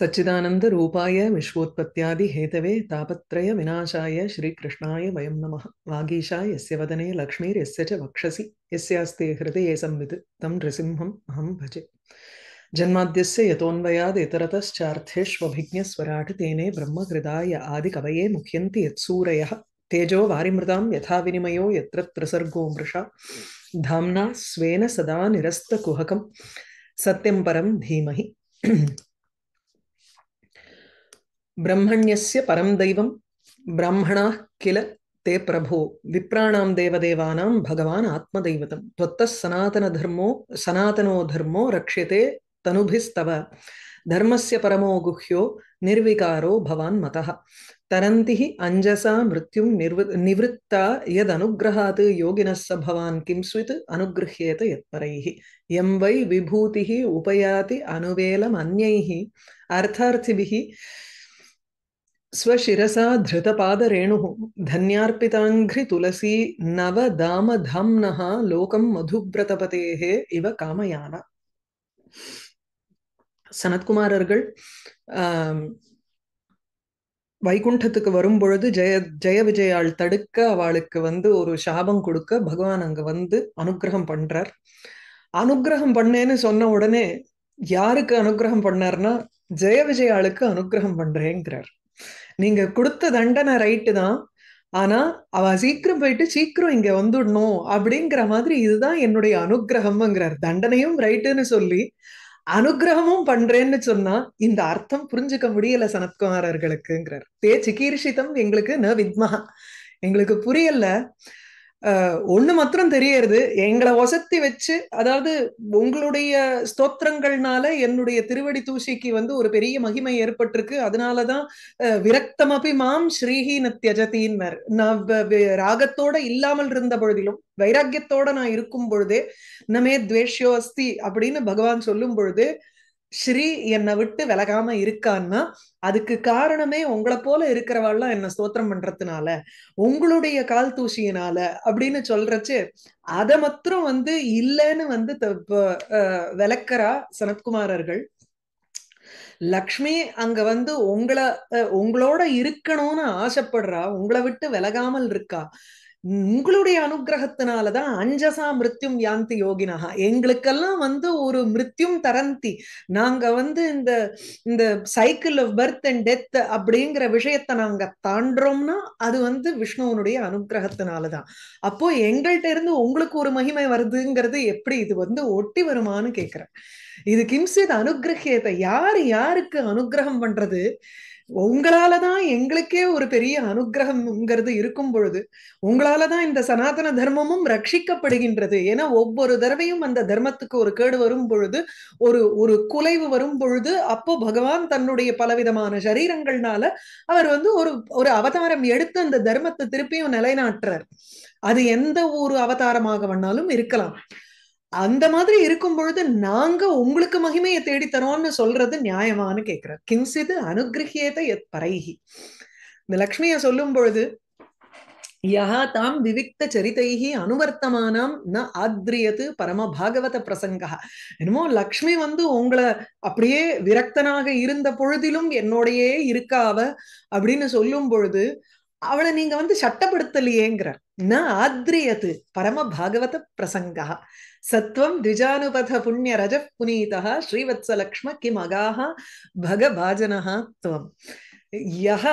सच्चिदानन्दरूपाय तापत्रय तापत्रयविनाशाय श्रीकृष्णाय वयं नमः वागीशा यस्य वदने लक्ष्मीर्यस्य च वक्षसि यस्यास्ते हृदये संवित् तं नृसिंहम् अहं भजे जन्माद्यस्य यतोऽन्वयादितरतश्चार्थेष्वभिज्ञस्वराट् तेने ब्रह्महृदाय आदिकवये मुख्यंति यत्सूरयः तेजो वारिमृतां यथा विनिमयो यत्र मृषा धाम्ना स्वेन सदा निरस्तकुहकम् सत्यं परं धीमहि ब्रह्मण्यस्य परं दैवं ब्राह्मणाः किल ते प्रभो विप्राणां देवदेवानां भगवान् आत्मदैवतं त्वत्तः सनातनधर्मो सनातनो धर्मो रक्ष्यते तनुभिस्तव धर्मस्य परमो गुह्यो निर्विकारो भवान् मतः तरन्ति अंजसा मृत्यु निवृत्ता यदनुग्रहा योगिनः स भवान् किं स्वित् अनुगृह्येत यत्परैः यं वै विभूतिः उपयाति अनुवेलमन्यैः अर्थार्थिभिः स्वशिरसा धृतपादरेणुः धन्यार्पिताङ्घ्रितुलसी नवदामधाम्नः लोकं मधुव्रतपतेः इव कामयान सनत्कुमारர்கள் வைகுண்டத்துக்கு வரும் பொழுது ஜெய ஜெய விஜயாள் தடுக்க அவளுக்கு வந்து ஒரு சாபம் கொடுக்க பகவான் அங்க வந்து அனுகிரகம் பண்றார் அனுகிரகம் பண்ணேன்னு சொன்ன உடனே யாருக்கு அனுகிரகம் பண்ணார்னா ஜெய விஜயாளுக்கு அனுகிரகம் பண்றேங்கிறார் நீங்க கொடுத்த தண்டனை ரைட்டு தான் ஆனா அவ சீக்கிரம் போயிட்டு சீக்கிரம் இங்க வந்துடணும் அப்படிங்கிற மாதிரி இதுதான் என்னுடைய அனுகிரகம்ங்கிறார் தண்டனையும் ரைட்டுன்னு சொல்லி அனுகிரகமும் பண்றேன்னு சொன்னா இந்த அர்த்தம் புரிஞ்சுக்க முடியல சனத்குமாரர்களுக்குங்கிறார் தே சிகீர்ஷிதம் எங்களுக்கு ந வித்மா எங்களுக்கு புரியல ஒண்ணு மாத்திரம் தெரியறது எங்களை வசத்தி வச்சு அதாவது உங்களுடைய ஸ்தோத்திரங்கள்னால என்னுடைய திருவடி தூசிக்கு வந்து ஒரு பெரிய மகிமை ஏற்பட்டிருக்கு அதனாலதான் விரக்தமபி மாம் ஸ்ரீஹி நித்யஜதின்னர் நான் ராகத்தோட இல்லாமல் இருந்த பொழுதிலும் வைராக்கியத்தோட நான் இருக்கும் பொழுதே நமே துவேஷ்யோ அஸ்தி அப்படின்னு பகவான் சொல்லும் பொழுது ஸ்ரீ என்னை விட்டு விலகாம இருக்கான்னா அதுக்கு காரணமே உங்களை போல இருக்கிறவாள்லாம் என்ன ஸ்தோத்திரம் பண்றதுனால உங்களுடைய கால் தூசியினால அப்படின்னு சொல்றச்சு அதை மாத்திரம் வந்து இல்லைன்னு வந்து விளக்கறா சனத்குமாரர்கள் லக்ஷ்மி அங்க வந்து உங்களை உங்களோட இருக்கணும்னு ஆசைப்படுறா உங்களை விட்டு விலகாமல் இருக்கா உங்களுடைய அனுகிரகத்தினாலதான் அஞ்சசா மிருத்தியும் யாந்தி யோகினஹா எங்களுக்கெல்லாம் வந்து ஒரு மிருத்யும் தரந்தி நாங்க வந்து இந்த இந்த cycle of birth and death அப்படிங்கிற விஷயத்த நாங்க தாண்டோம்னா அது வந்து விஷ்ணுவனுடைய அனுகிரகத்தினாலதான் அப்போ எங்கள்கிட்ட இருந்து உங்களுக்கு ஒரு மகிமை வருதுங்கிறது எப்படி இது வந்து ஒட்டி வருமானு கேக்குறேன் இது கிம்சித் அனுகிரகியத்தை யாரு யாருக்கு அனுகிரகம் பண்றது உங்களாலதான் எங்களுக்கே ஒரு பெரிய அனுகிரகம்ங்கிறது இருக்கும் பொழுது உங்களாலதான் இந்த சனாதன தர்மமும் ரட்சிக்கப்படுகின்றது ஏன்னா ஒவ்வொரு தடவையும் அந்த தர்மத்துக்கு ஒரு கேடு வரும் பொழுது ஒரு ஒரு குலைவு வரும் பொழுது அப்போ பகவான் தன்னுடைய பலவிதமான சரீரங்கள்னால அவர் வந்து ஒரு ஒரு அவதாரம் எடுத்து அந்த தர்மத்தை திருப்பியும் நிலைநாட்டுறார் அது எந்த ஒரு அவதாரமாக வேணாலும் இருக்கலாம் அந்த மாதிரி இருக்கும் பொழுது நாங்க உங்களுக்கு மகிமையை தேடித்தரோம்னு சொல்றது நியாயமானு கேட்கிறார் கிம்சிது அனுகிரகியத எத் பரைகி இந்த லக்ஷ்மிய சொல்லும் பொழுது யஹா தாம் விவிக்த சரிதைகி அனுவர்த்தமானாம் ந ஆத்ரியது பரம பாகவத பிரசங்கா என்னமோ லக்ஷ்மி வந்து உங்களை அப்படியே விரக்தனாக இருந்த பொழுதிலும் என்னோடையே இருக்காவ அப்படின்னு சொல்லும் பொழுது அவளை நீங்க வந்து சட்டப்படுத்தலையேங்கிற ந ஆத்ரியது பரம பாகவத பிரசங்கா சத்வம் திஜானுபத புண்ணிய ரஜ புனீதா லக்ஷ்ம கிம் அகாஹ பகபாஜனஹா துவம் யஹ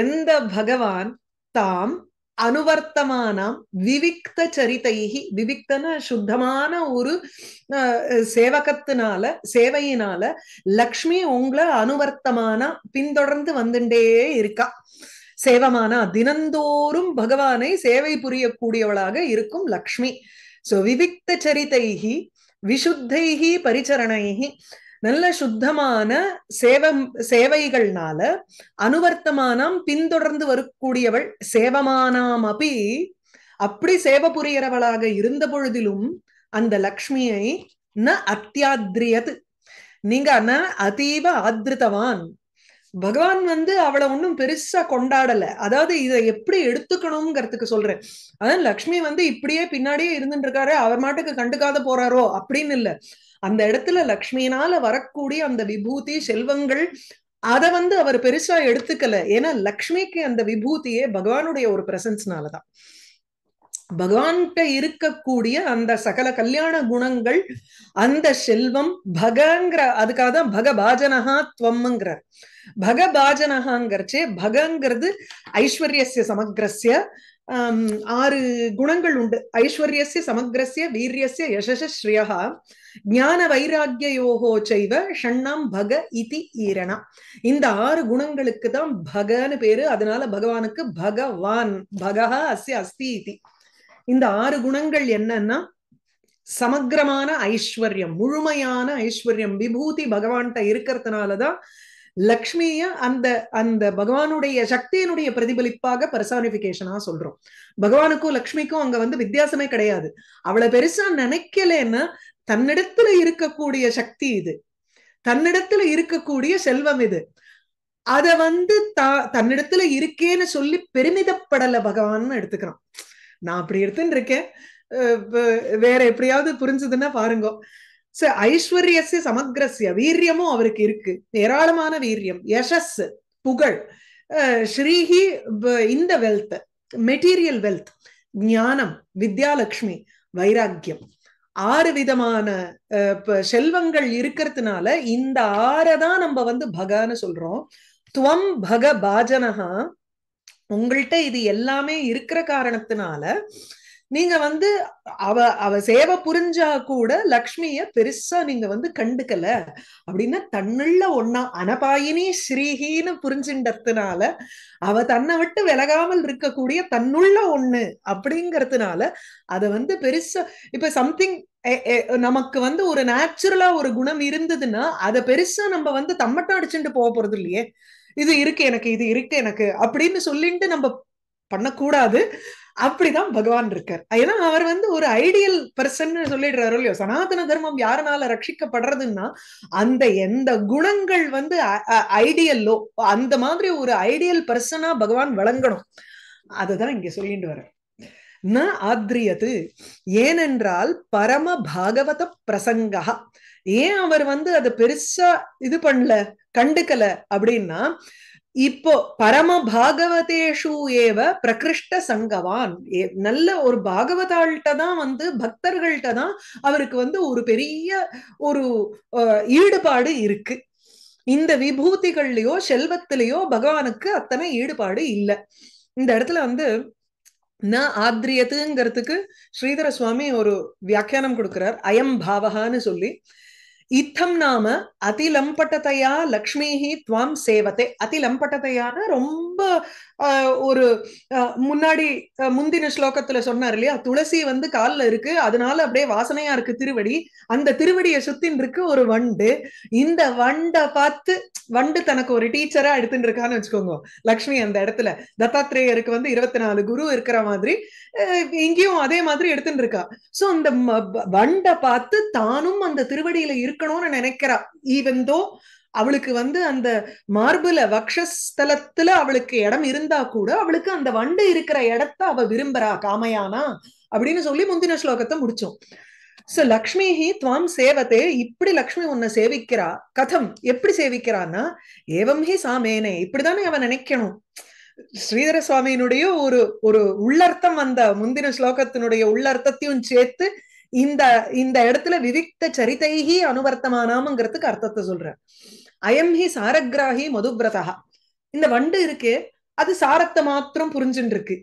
எந்த பகவான் தாம் அனுவர்த்தமானாம் விவிக்த சரித்தைகி விவிக்தன சுத்தமான ஒரு சேவகத்தினால சேவையினால லக்ஷ்மி உங்களை அனுவர்த்தமானா பின்தொடர்ந்து வந்துட்டே இருக்கா சேவமானா தினந்தோறும் பகவானை சேவை புரியக்கூடியவளாக இருக்கும் லக்ஷ்மி சோ விவிக்த சரித்தைகி விசுத்தைகி பரிச்சரணைகி நல்ல சுத்தமான சேவ சேவைகள்னால அனுவர்த்தமானம் பின்தொடர்ந்து வரக்கூடியவள் சேவமானாம் அப்படி அப்படி சேவை புரியறவளாக இருந்த பொழுதிலும் அந்த லக்ஷ்மியை ந அத்தியாத்ரியது நீங்க ந அதீவ ஆத்ருதவான் பகவான் வந்து அவளை ஒன்றும் பெருசா கொண்டாடல அதாவது இதை எப்படி எடுத்துக்கணுங்கிறதுக்கு சொல்றேன் அதான் லக்ஷ்மி வந்து இப்படியே பின்னாடியே இருந்துட்டு இருக்காரு அவர் மாட்டுக்கு கண்டுக்காத போறாரோ அப்படின்னு இல்லை அந்த இடத்துல லக்ஷ்மியினால வரக்கூடிய அந்த விபூதி செல்வங்கள் அதை வந்து அவர் பெருசா எடுத்துக்கல ஏன்னா லக்ஷ்மிக்கு அந்த விபூதியே பகவானுடைய ஒரு பிரசன்ஸ்னாலதான் பகவான்கிட்ட இருக்கக்கூடிய அந்த சகல கல்யாண குணங்கள் அந்த செல்வம் பகங்கிற அதுக்காக தான் பகபாஜனஹா துவம்ங்கிறார் பகபாஜனஹாங்கிறச்சே பகங்கிறது ஐஸ்வர்யசிய சமக்ரஸ்ய ஆறு குணங்கள் உண்டு ஐஸ்வர்யசிய சமக்ரஸ்ய வீரியசிய யசஸ்ரியா ஞான வைராக்கியோகோ செய்வ ஷண்ணாம் பக இதி ஈரணா இந்த ஆறு குணங்களுக்கு தான் பகன்னு பேரு அதனால பகவானுக்கு பகவான் பகஹா அஸ்ய அஸ்தி இதி இந்த ஆறு குணங்கள் என்னன்னா சமக்கிரமான ஐஸ்வர்யம் முழுமையான ஐஸ்வர்யம் விபூதி பகவான்கிட்ட இருக்கிறதுனாலதான் லக்ஷ்மிய அந்த அந்த பகவானுடைய சக்தியினுடைய பிரதிபலிப்பாக பர்சானிபிகேஷனா சொல்றோம் பகவானுக்கும் லக்ஷ்மிக்கும் அங்க வந்து வித்தியாசமே கிடையாது அவளை பெருசா நினைக்கலன்னா தன்னிடத்துல இருக்கக்கூடிய சக்தி இது தன்னிடத்துல இருக்கக்கூடிய செல்வம் இது அத வந்து தா தன்னிடத்துல இருக்கேன்னு சொல்லி பெருமிதப்படல பகவான்னு எடுத்துக்கிறான் நான் அப்படி எடுத்துன்னு இருக்கேன் வேற எப்படியாவது புரிஞ்சதுன்னா பாருங்க சோ ஐஸ்வர்யச சமக்ரஸ்ய வீரியமும் அவருக்கு இருக்கு ஏராளமான வீரியம் யசஸ் புகழ் ஸ்ரீஹி இந்த வெல்த் மெட்டீரியல் வெல்த் ஞானம் வித்யாலட்சுமி வைராக்கியம் ஆறு விதமான செல்வங்கள் இருக்கிறதுனால இந்த ஆறதான் நம்ம வந்து பகான்னு சொல்றோம் துவம் பக பாஜனஹா உங்கள்கிட்ட இது எல்லாமே இருக்கிற காரணத்தினால நீங்க வந்து அவ அவ சேவை புரிஞ்சா கூட லக்ஷ்மிய பெருசா நீங்க வந்து கண்டுக்கல அப்படின்னா தன்னுள்ள ஒன்னா அனபாயினி ஸ்ரீஹின்னு புரிஞ்சின்றதுனால அவ தன்னை விட்டு விலகாமல் இருக்கக்கூடிய தன்னுள்ள ஒண்ணு அப்படிங்கறதுனால அத வந்து பெருசா இப்ப சம்திங் நமக்கு வந்து ஒரு நேச்சுரலா ஒரு குணம் இருந்ததுன்னா அதை பெருசா நம்ம வந்து தம்மட்டம் அடிச்சுட்டு போக போறது இல்லையே இது இருக்கு எனக்கு இது இருக்கு எனக்கு அப்படின்னு சொல்லிட்டு நம்ம பண்ணக்கூடாது அப்படிதான் பகவான் இருக்கார் ஏன்னா அவர் வந்து ஒரு ஐடியல் பர்சன் சொல்லிடுறாரு இல்லையோ சனாதன தர்மம் யாருனால ரட்சிக்கப்படுறதுன்னா அந்த எந்த குணங்கள் வந்து ஐடியல்லோ அந்த மாதிரி ஒரு ஐடியல் பர்சனா பகவான் வழங்கணும் அதுதான் இங்க சொல்லிட்டு வர ஆத்ரியது ஏனென்றால் பரம பாகவத பிரசங்கா ஏன் அவர் வந்து அதை பெருசா இது பண்ணல கண்டுக்கல அப்படின்னா இப்போ பரம பாகவதேஷு ஏவ பிரகிருஷ்ட சங்கவான் நல்ல ஒரு பாகவதால்கிட்ட தான் வந்து பக்தர்கள்ட்ட தான் அவருக்கு வந்து ஒரு பெரிய ஒரு ஈடுபாடு இருக்கு இந்த விபூதிகள்லயோ செல்வத்திலேயோ பகவானுக்கு அத்தனை ஈடுபாடு இல்லை இந்த இடத்துல வந்து ந ஆத்ரியத்துங்கிறதுக்கு ஸ்ரீதர சுவாமி ஒரு வியாக்கியானம் கொடுக்கிறார் அயம் பாவகான்னு சொல்லி இத்தம் நாம அதிலம்பட்டதையா லக்ஷ்மிஹி துவாம் சேவத்தை அதிலம்பட்டதையான ரொம்ப ஒரு முன்னாடி முந்தின ஸ்லோகத்துல சொன்னார் இல்லையா துளசி வந்து காலில் இருக்கு அதனால அப்படியே வாசனையா இருக்கு திருவடி அந்த திருவடியை சுத்தின் இருக்கு ஒரு வண்டு இந்த வண்டை பார்த்து வண்டு தனக்கு ஒரு டீச்சரா எடுத்துட்டு இருக்கான்னு வச்சுக்கோங்க லக்ஷ்மி அந்த இடத்துல தத்தாத்ரேயருக்கு வந்து இருபத்தி நாலு குரு இருக்கிற மாதிரி இங்கேயும் அதே மாதிரி எடுத்துட்டு இருக்கா சோ அந்த வண்டை பார்த்து தானும் அந்த திருவடியில இருக்கணும்னு நினைக்கிறா ஈவன் தோ அவளுக்கு வந்து அந்த மார்புல வக்ஷஸ்தலத்துல அவளுக்கு இடம் இருந்தா கூட அவளுக்கு அந்த வண்டு இருக்கிற இடத்த அவ விரும்புறா காமையானா அப்படின்னு சொல்லி முந்தின ஸ்லோகத்தை முடிச்சோம் சோ லக்ஷ்மி துவாம் சேவத்தே இப்படி லக்ஷ்மி உன்னை சேவிக்கிறா கதம் எப்படி சேவிக்கிறான்னா ஏவம் ஹி சாமேனே இப்படிதானே அவன் நினைக்கணும் ஸ்ரீதர சுவாமியினுடைய ஒரு ஒரு உள்ளர்த்தம் வந்த முந்தின ஸ்லோகத்தினுடைய உள்ளர்த்தத்தையும் சேர்த்து இந்த இந்த இடத்துல விவிக்த சரிதைகி அனுவர்த்தமானாமங்கிறதுக்கு அர்த்தத்தை சொல்றேன் அயம் ஹி சாரக்ராஹி மதுவிரதா இந்த வண்டு இருக்கு அது சாரத்தை மாத்திரம் புரிஞ்சுட்டு இருக்கு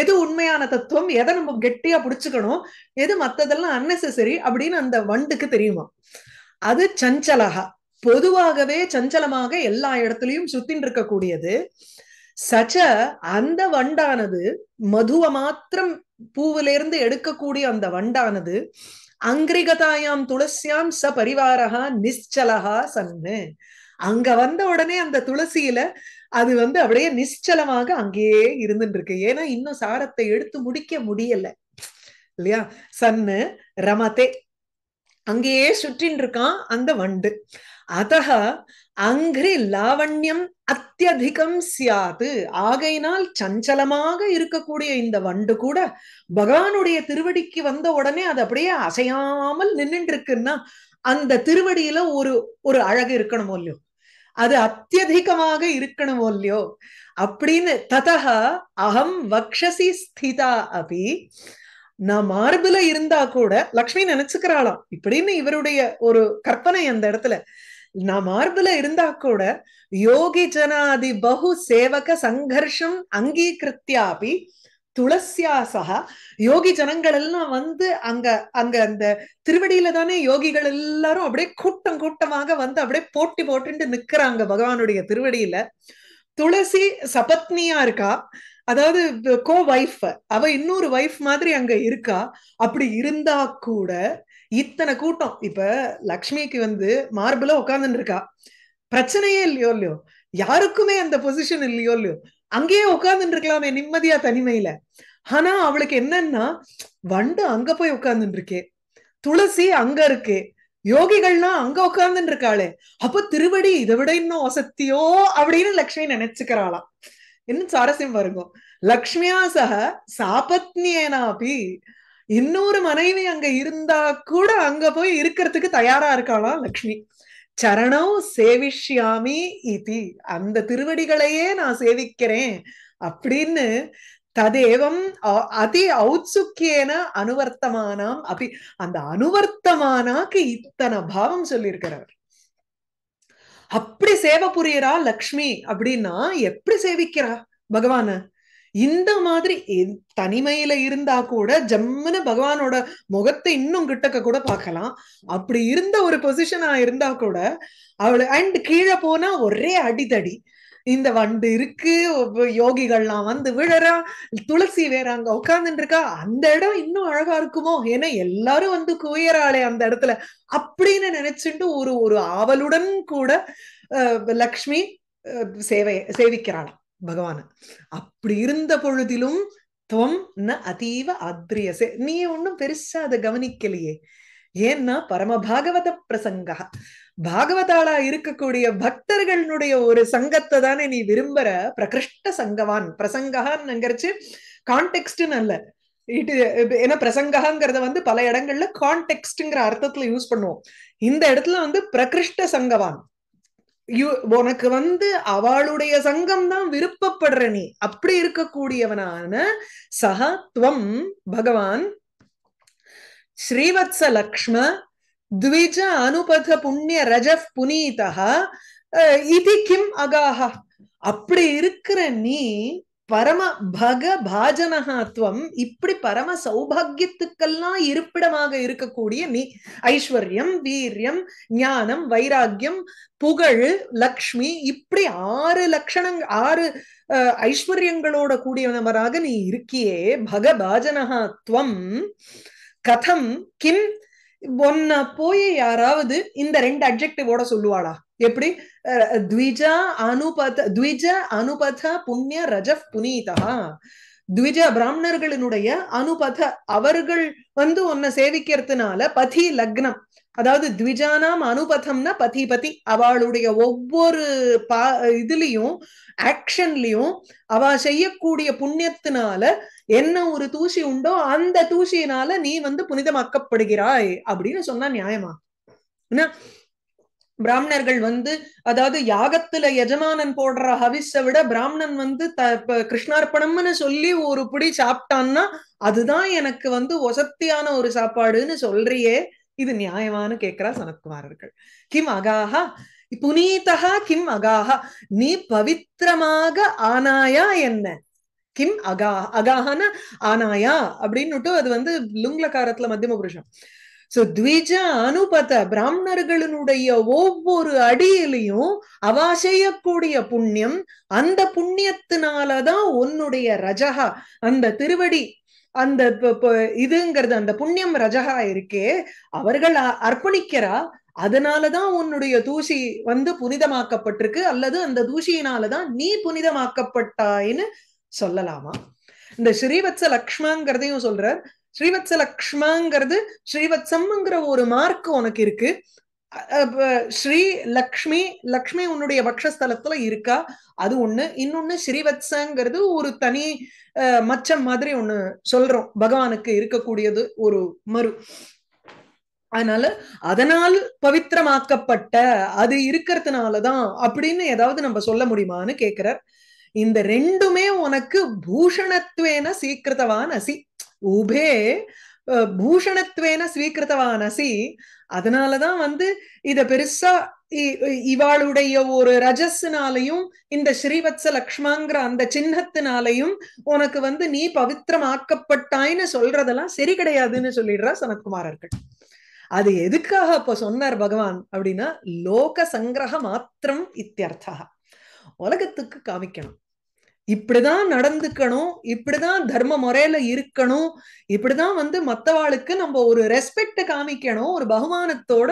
எது உண்மையான தத்துவம் எதை நம்ம கெட்டியா புடிச்சுக்கணும் எது மத்ததெல்லாம் அன்னெசரி அப்படின்னு அந்த வண்டுக்கு தெரியுமா அது சஞ்சலகா பொதுவாகவே சஞ்சலமாக எல்லா இடத்துலயும் சுத்தின் இருக்கக்கூடியது சச்ச அந்த வண்டானது மதுவை மாத்திரம் பூவிலிருந்து எடுக்கக்கூடிய அந்த வண்டானது அங்கிரிகதாயாம் துளசியாம் ச பரிவாரகா நிச்சலகா சன்னு அங்க வந்த உடனே அந்த துளசியில அது வந்து அப்படியே நிச்சலமாக அங்கேயே இருந்துட்டு இருக்கு ஏன்னா இன்னும் சாரத்தை எடுத்து முடிக்க முடியல இல்லையா சன்னு ரமதே அங்கேயே சுற்றின் இருக்கான் அந்த வண்டு அதக அங்கிரி லாவண்யம் அத்தியதிகம் சியாது ஆகையினால் சஞ்சலமாக இருக்கக்கூடிய இந்த வண்டு கூட பகவானுடைய திருவடிக்கு வந்த உடனே அது அப்படியே அசையாமல் நின்றுட்டு இருக்குன்னா அந்த திருவடியில ஒரு ஒரு அழகு இருக்கணுமோ இல்லையோ அது அத்தியதிகமாக இருக்கணும் இல்லையோ அப்படின்னு ததா அகம் வக்ஷசி ஸ்திதா அபி நான் மார்புல இருந்தா கூட லக்ஷ்மி நினைச்சுக்கிறாளாம் இப்படின்னு இவருடைய ஒரு கற்பனை அந்த இடத்துல நான் மார்புல இருந்தா கூட யோகி ஜனாதி பகு சேவக சங்கர்ஷம் அங்கீகிருத்தியாபி துளசியா சகா யோகி ஜனங்கள் எல்லாம் வந்து அங்க அங்க அந்த திருவடியில தானே யோகிகள் எல்லாரும் அப்படியே கூட்டம் கூட்டமாக வந்து அப்படியே போட்டி போட்டுட்டு நிக்கிறாங்க பகவானுடைய திருவடியில துளசி சபத்னியா இருக்கா அதாவது கோ வைஃப் அவ இன்னொரு வைஃப் மாதிரி அங்க இருக்கா அப்படி இருந்தா கூட இத்தனை கூட்டம் இப்ப லக்ஷ்மிக்கு வந்து மார்புல உட்கார்ந்துருக்கா இருக்கா பிரச்சனையே இல்லையோ இல்லையோ யாருக்குமே அந்த பொசிஷன் இல்லையோ இல்லையோ அங்கேயே உட்கார்ந்துட்டு இருக்கலாமே நிம்மதியா தனிமையில ஆனா அவளுக்கு என்னன்னா வண்டு அங்க போய் உட்கார்ந்துட்டு இருக்கே துளசி அங்க இருக்கு யோகிகள்னா அங்க உட்கார்ந்துட்டு இருக்காளே அப்ப திருவடி இதை விட இன்னும் வசத்தியோ அப்படின்னு லக்ஷ்மி நினைச்சுக்கிறாளாம் இன்னும் சுவாரஸ்யம் பாருங்க லக்ஷ்மியா சக சாபத்னியனாபி இன்னொரு மனைவி அங்க இருந்தா கூட அங்க போய் இருக்கிறதுக்கு தயாரா இருக்காளாம் லக்ஷ்மி சரணம் சேவிஷ்யாமி இதி அந்த திருவடிகளையே நான் சேவிக்கிறேன் அப்படின்னு ததேவம் அதி ஔத்சுக்கியேன அனுவர்த்தமானாம் அப்படி அந்த அனுவர்த்தமானாக்கு இத்தனை பாவம் சொல்லியிருக்கிறார் அப்படி சேவை புரியறா லக்ஷ்மி அப்படின்னா எப்படி சேவிக்கிறா பகவான இந்த மாதிரி தனிமையில இருந்தா கூட ஜம்முன்னு பகவானோட முகத்தை இன்னும் கிட்டக்க கூட பார்க்கலாம் அப்படி இருந்த ஒரு பொசிஷனா இருந்தா கூட அவளு அண்ட் கீழே போனா ஒரே அடிதடி இந்த வண்டு இருக்கு யோகிகள்லாம் வந்து விழறா துளசி வேற அங்க உட்கார்ந்துட்டு இருக்கா அந்த இடம் இன்னும் அழகா இருக்குமோ ஏன்னா எல்லாரும் வந்து குயராளே அந்த இடத்துல அப்படின்னு நினைச்சுட்டு ஒரு ஒரு ஆவலுடன் கூட லக்ஷ்மி சேவை சேவிக்கிறாளாம் பகவான அப்படி இருந்த பொழுதிலும் துவம் ந அதீவ ஆத்ரியசே நீ ஒன்னும் பெருசா அதை கவனிக்கலையே ஏன்னா பரம பாகவத பிரசங்கா பாகவதாளா இருக்கக்கூடிய பக்தர்களுடைய ஒரு சங்கத்தை தானே நீ விரும்புற பிரகிருஷ்ட சங்கவான் பிரசங்கான்னு கான்டெக்ட்னு அல்ல இட்டு ஏன்னா பிரசங்காங்கிறத வந்து பல இடங்கள்ல கான்டெக்ட்ங்கிற அர்த்தத்துல யூஸ் பண்ணுவோம் இந்த இடத்துல வந்து பிரகிருஷ்ட சங்கவான் உனக்கு வந்து அவளுடைய சங்கம் தான் விருப்பப்படுற நீ அப்படி இருக்கக்கூடியவனான சகத்வம் பகவான் ஸ்ரீவத்ச லக்ஷ்ம த்விஜ அனுபத புண்ணிய ரஜப் புனீதா இது கிம் அகாஹா அப்படி இருக்கிற நீ பரம பக பாஜனகாத்வம் இப்படி பரம சௌபாகியத்துக்கெல்லாம் இருப்பிடமாக இருக்கக்கூடிய நீ ஐஸ்வர்யம் வீரியம் ஞானம் வைராக்கியம் புகழ் லக்ஷ்மி இப்படி ஆறு லட்சணங் ஆறு ஐஸ்வர்யங்களோட கூடியவனவராக நீ இருக்கியே பக பாஜனகாத்வம் கதம் கிம் ஒன்ன போய் யாராவது இந்த ரெண்டு அப்ஜெக்டிவோட சொல்லுவாளா எப்படி த்விஜ அனுபத த்விஜ அனுபத புண்ணிய ரஜப் புனிதா த்விஜ பிராமணர்களினுடைய அனுபத அவர்கள் வந்து உன்னை சேவிக்கிறதுனால பதி லக்னம் அதாவது த்விஜானாம் அனுபதம்னா பதி பதி அவளுடைய ஒவ்வொரு பா இதுலயும் ஆக்ஷன்லயும் அவ செய்யக்கூடிய புண்ணியத்தினால என்ன ஒரு தூசி உண்டோ அந்த தூசியினால நீ வந்து புனிதமாக்கப்படுகிறாய் அப்படின்னு சொன்னா நியாயமா என்ன பிராமணர்கள் வந்து அதாவது யாகத்துல எஜமானன் போடுற ஹவிஸ விட பிராமணன் வந்து த கிருஷ்ணார்ப்பணம்னு சொல்லி ஒரு பிடி சாப்பிட்டான்னா அதுதான் எனக்கு வந்து ஒசத்தியான ஒரு சாப்பாடுன்னு சொல்றியே இது நியாயமானு கேட்கிறா சனத்குமாரர்கள் கிம் அகாஹா புனீதகா கிம் அகாஹா நீ பவித்திரமாக ஆனாயா என்ன கிம் அகா அகாஹான ஆனாயா அப்படின்னுட்டு அது வந்து லுங்லகாரத்துல மத்தியம புருஷம் சோ த்விஜ அனுபத பிராமணர்களினுடைய ஒவ்வொரு அடியிலையும் அவா செய்யக்கூடிய புண்ணியம் அந்த புண்ணியத்தினாலதான் உன்னுடைய ரஜகா அந்த திருவடி அந்த இதுங்கிறது அந்த புண்ணியம் ரஜகா இருக்கே அவர்கள் அர்ப்பணிக்கிறா அதனாலதான் உன்னுடைய தூசி வந்து புனிதமாக்கப்பட்டிருக்கு அல்லது அந்த தூசியினாலதான் நீ புனிதமாக்கப்பட்டாயின்னு சொல்லலாமா இந்த ஸ்ரீவத்ச லக்ஷ்மாங்கிறதையும் சொல்றார் ஸ்ரீவத்ஸ லக்ஷ்மாங்கிறது ஸ்ரீவத்சம்ங்கிற ஒரு மார்க் உனக்கு இருக்கு ஸ்ரீ லக்ஷ்மி லக்ஷ்மி உன்னுடைய பக்ஷஸ்தலத்துல இருக்கா அது ஒண்ணு இன்னொன்னு ஸ்ரீவத்சங்கிறது ஒரு தனி மச்சம் மாதிரி ஒண்ணு சொல்றோம் பகவானுக்கு இருக்கக்கூடியது ஒரு மறு அதனால அதனால் பவித்திரமாக்கப்பட்ட அது இருக்கிறதுனாலதான் அப்படின்னு ஏதாவது நம்ம சொல்ல முடியுமான்னு கேக்குறார் இந்த ரெண்டுமே உனக்கு பூஷணத்துவேன சீக்கிரத்தவான் அசி உபே பூஷணத்துவேன ஸ்வீகிருத்தவான் அசி அதனாலதான் வந்து இத பெருசா இவாளுடைய ஒரு ரஜஸ்னாலையும் இந்த ஸ்ரீவத்ச லக்ஷ்மாங்கிற அந்த சின்னத்தினாலையும் உனக்கு வந்து நீ ஆக்கப்பட்டாய்னு சொல்றதெல்லாம் சரி கிடையாதுன்னு சொல்லிடுறா சனத்குமாரர்கள் அது எதுக்காக அப்ப சொன்னார் பகவான் அப்படின்னா லோக சங்கிரக மாத்திரம் இத்தியர்த்தா உலகத்துக்கு காமிக்கணும் இப்படிதான் நடந்துக்கணும் இப்படிதான் தர்ம முறையில இருக்கணும் இப்படிதான் வந்து மத்தவாளுக்கு நம்ம ஒரு ரெஸ்பெக்ட காமிக்கணும் ஒரு பகுமானத்தோட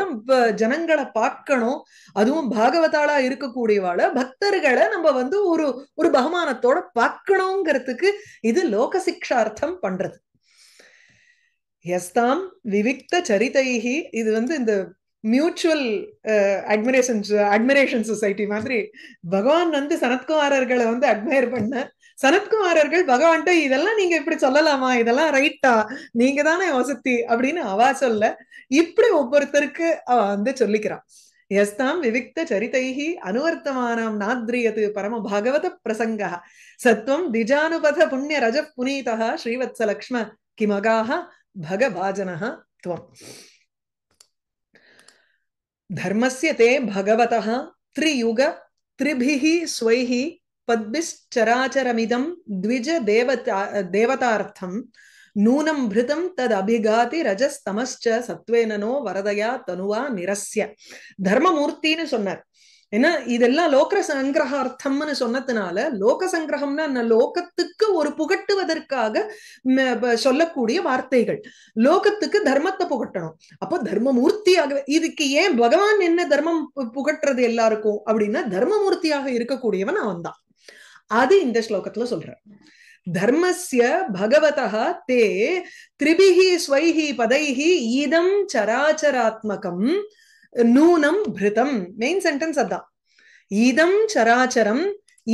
ஜனங்களை பார்க்கணும் அதுவும் பாகவதாளா இருக்கக்கூடியவாள பக்தர்களை நம்ம வந்து ஒரு ஒரு பகுமானத்தோட பார்க்கணுங்கிறதுக்கு இது லோக சிக்ஷார்த்தம் பண்றது எஸ்தாம் விவிக்த சரிதைகி இது வந்து இந்த மியூச்சுவல் அட்மிரேஷன் அட்மிரேஷன் சொசைட்டி மாதிரி பகவான் வந்து சனத்குமாரர்களை வந்து அட்மயர் பண்ண சனத்குமாரர்கள் பகவான்கிட்ட இதெல்லாம் நீங்க இப்படி சொல்லலாமா இதெல்லாம் ரைட்டா நீங்க தானே வசதி அப்படின்னு அவா சொல்ல இப்படி ஒவ்வொருத்தருக்கு அவ வந்து சொல்லிக்கிறான் எஸ்தாம் விவிக்த சரிதைஹி அனுவர்த்தமானாம் நாத்ரியது பரம பாகவத பிரசங்க சத்வம் திஜானுபத புண்ணிய ரஜ புனீதா ஸ்ரீவத்ச லக்ஷ்ம கிமகாக பகபாஜனஹ துவம் धर्मस्य ते भगवतः त्रियुग त्रिभिः स्वैः पद्भिश्चराचरमिदं द्विजदेवता देवतार्थं नूनं भृतं तदभिघाति रजस्तमश्च सत्वेननो वरदया तनुवा निरस्य தர்மமூர்த்தின்னு சொன்னார் ஏன்னா இதெல்லாம் லோக சங்கிரக அர்த்தம்னு சொன்னதுனால லோக சங்கிரகம்னா அந்த லோகத்துக்கு ஒரு புகட்டுவதற்காக சொல்லக்கூடிய வார்த்தைகள் லோகத்துக்கு தர்மத்தை புகட்டணும் அப்போ தர்மமூர்த்தியாக இதுக்கு ஏன் பகவான் என்ன தர்மம் புகட்டுறது எல்லாருக்கும் அப்படின்னா தர்மமூர்த்தியாக இருக்கக்கூடியவன் அவன் தான் அது இந்த ஸ்லோகத்துல சொல்ற தர்மஸ்ய பகவதா தே திரிபிகி ஸ்வைஹி பதைஹி இதம் சராச்சராத்மகம் நூனம் பிரிதம் மெயின் சென்டென்ஸ் அதான் இதம் சராச்சரம்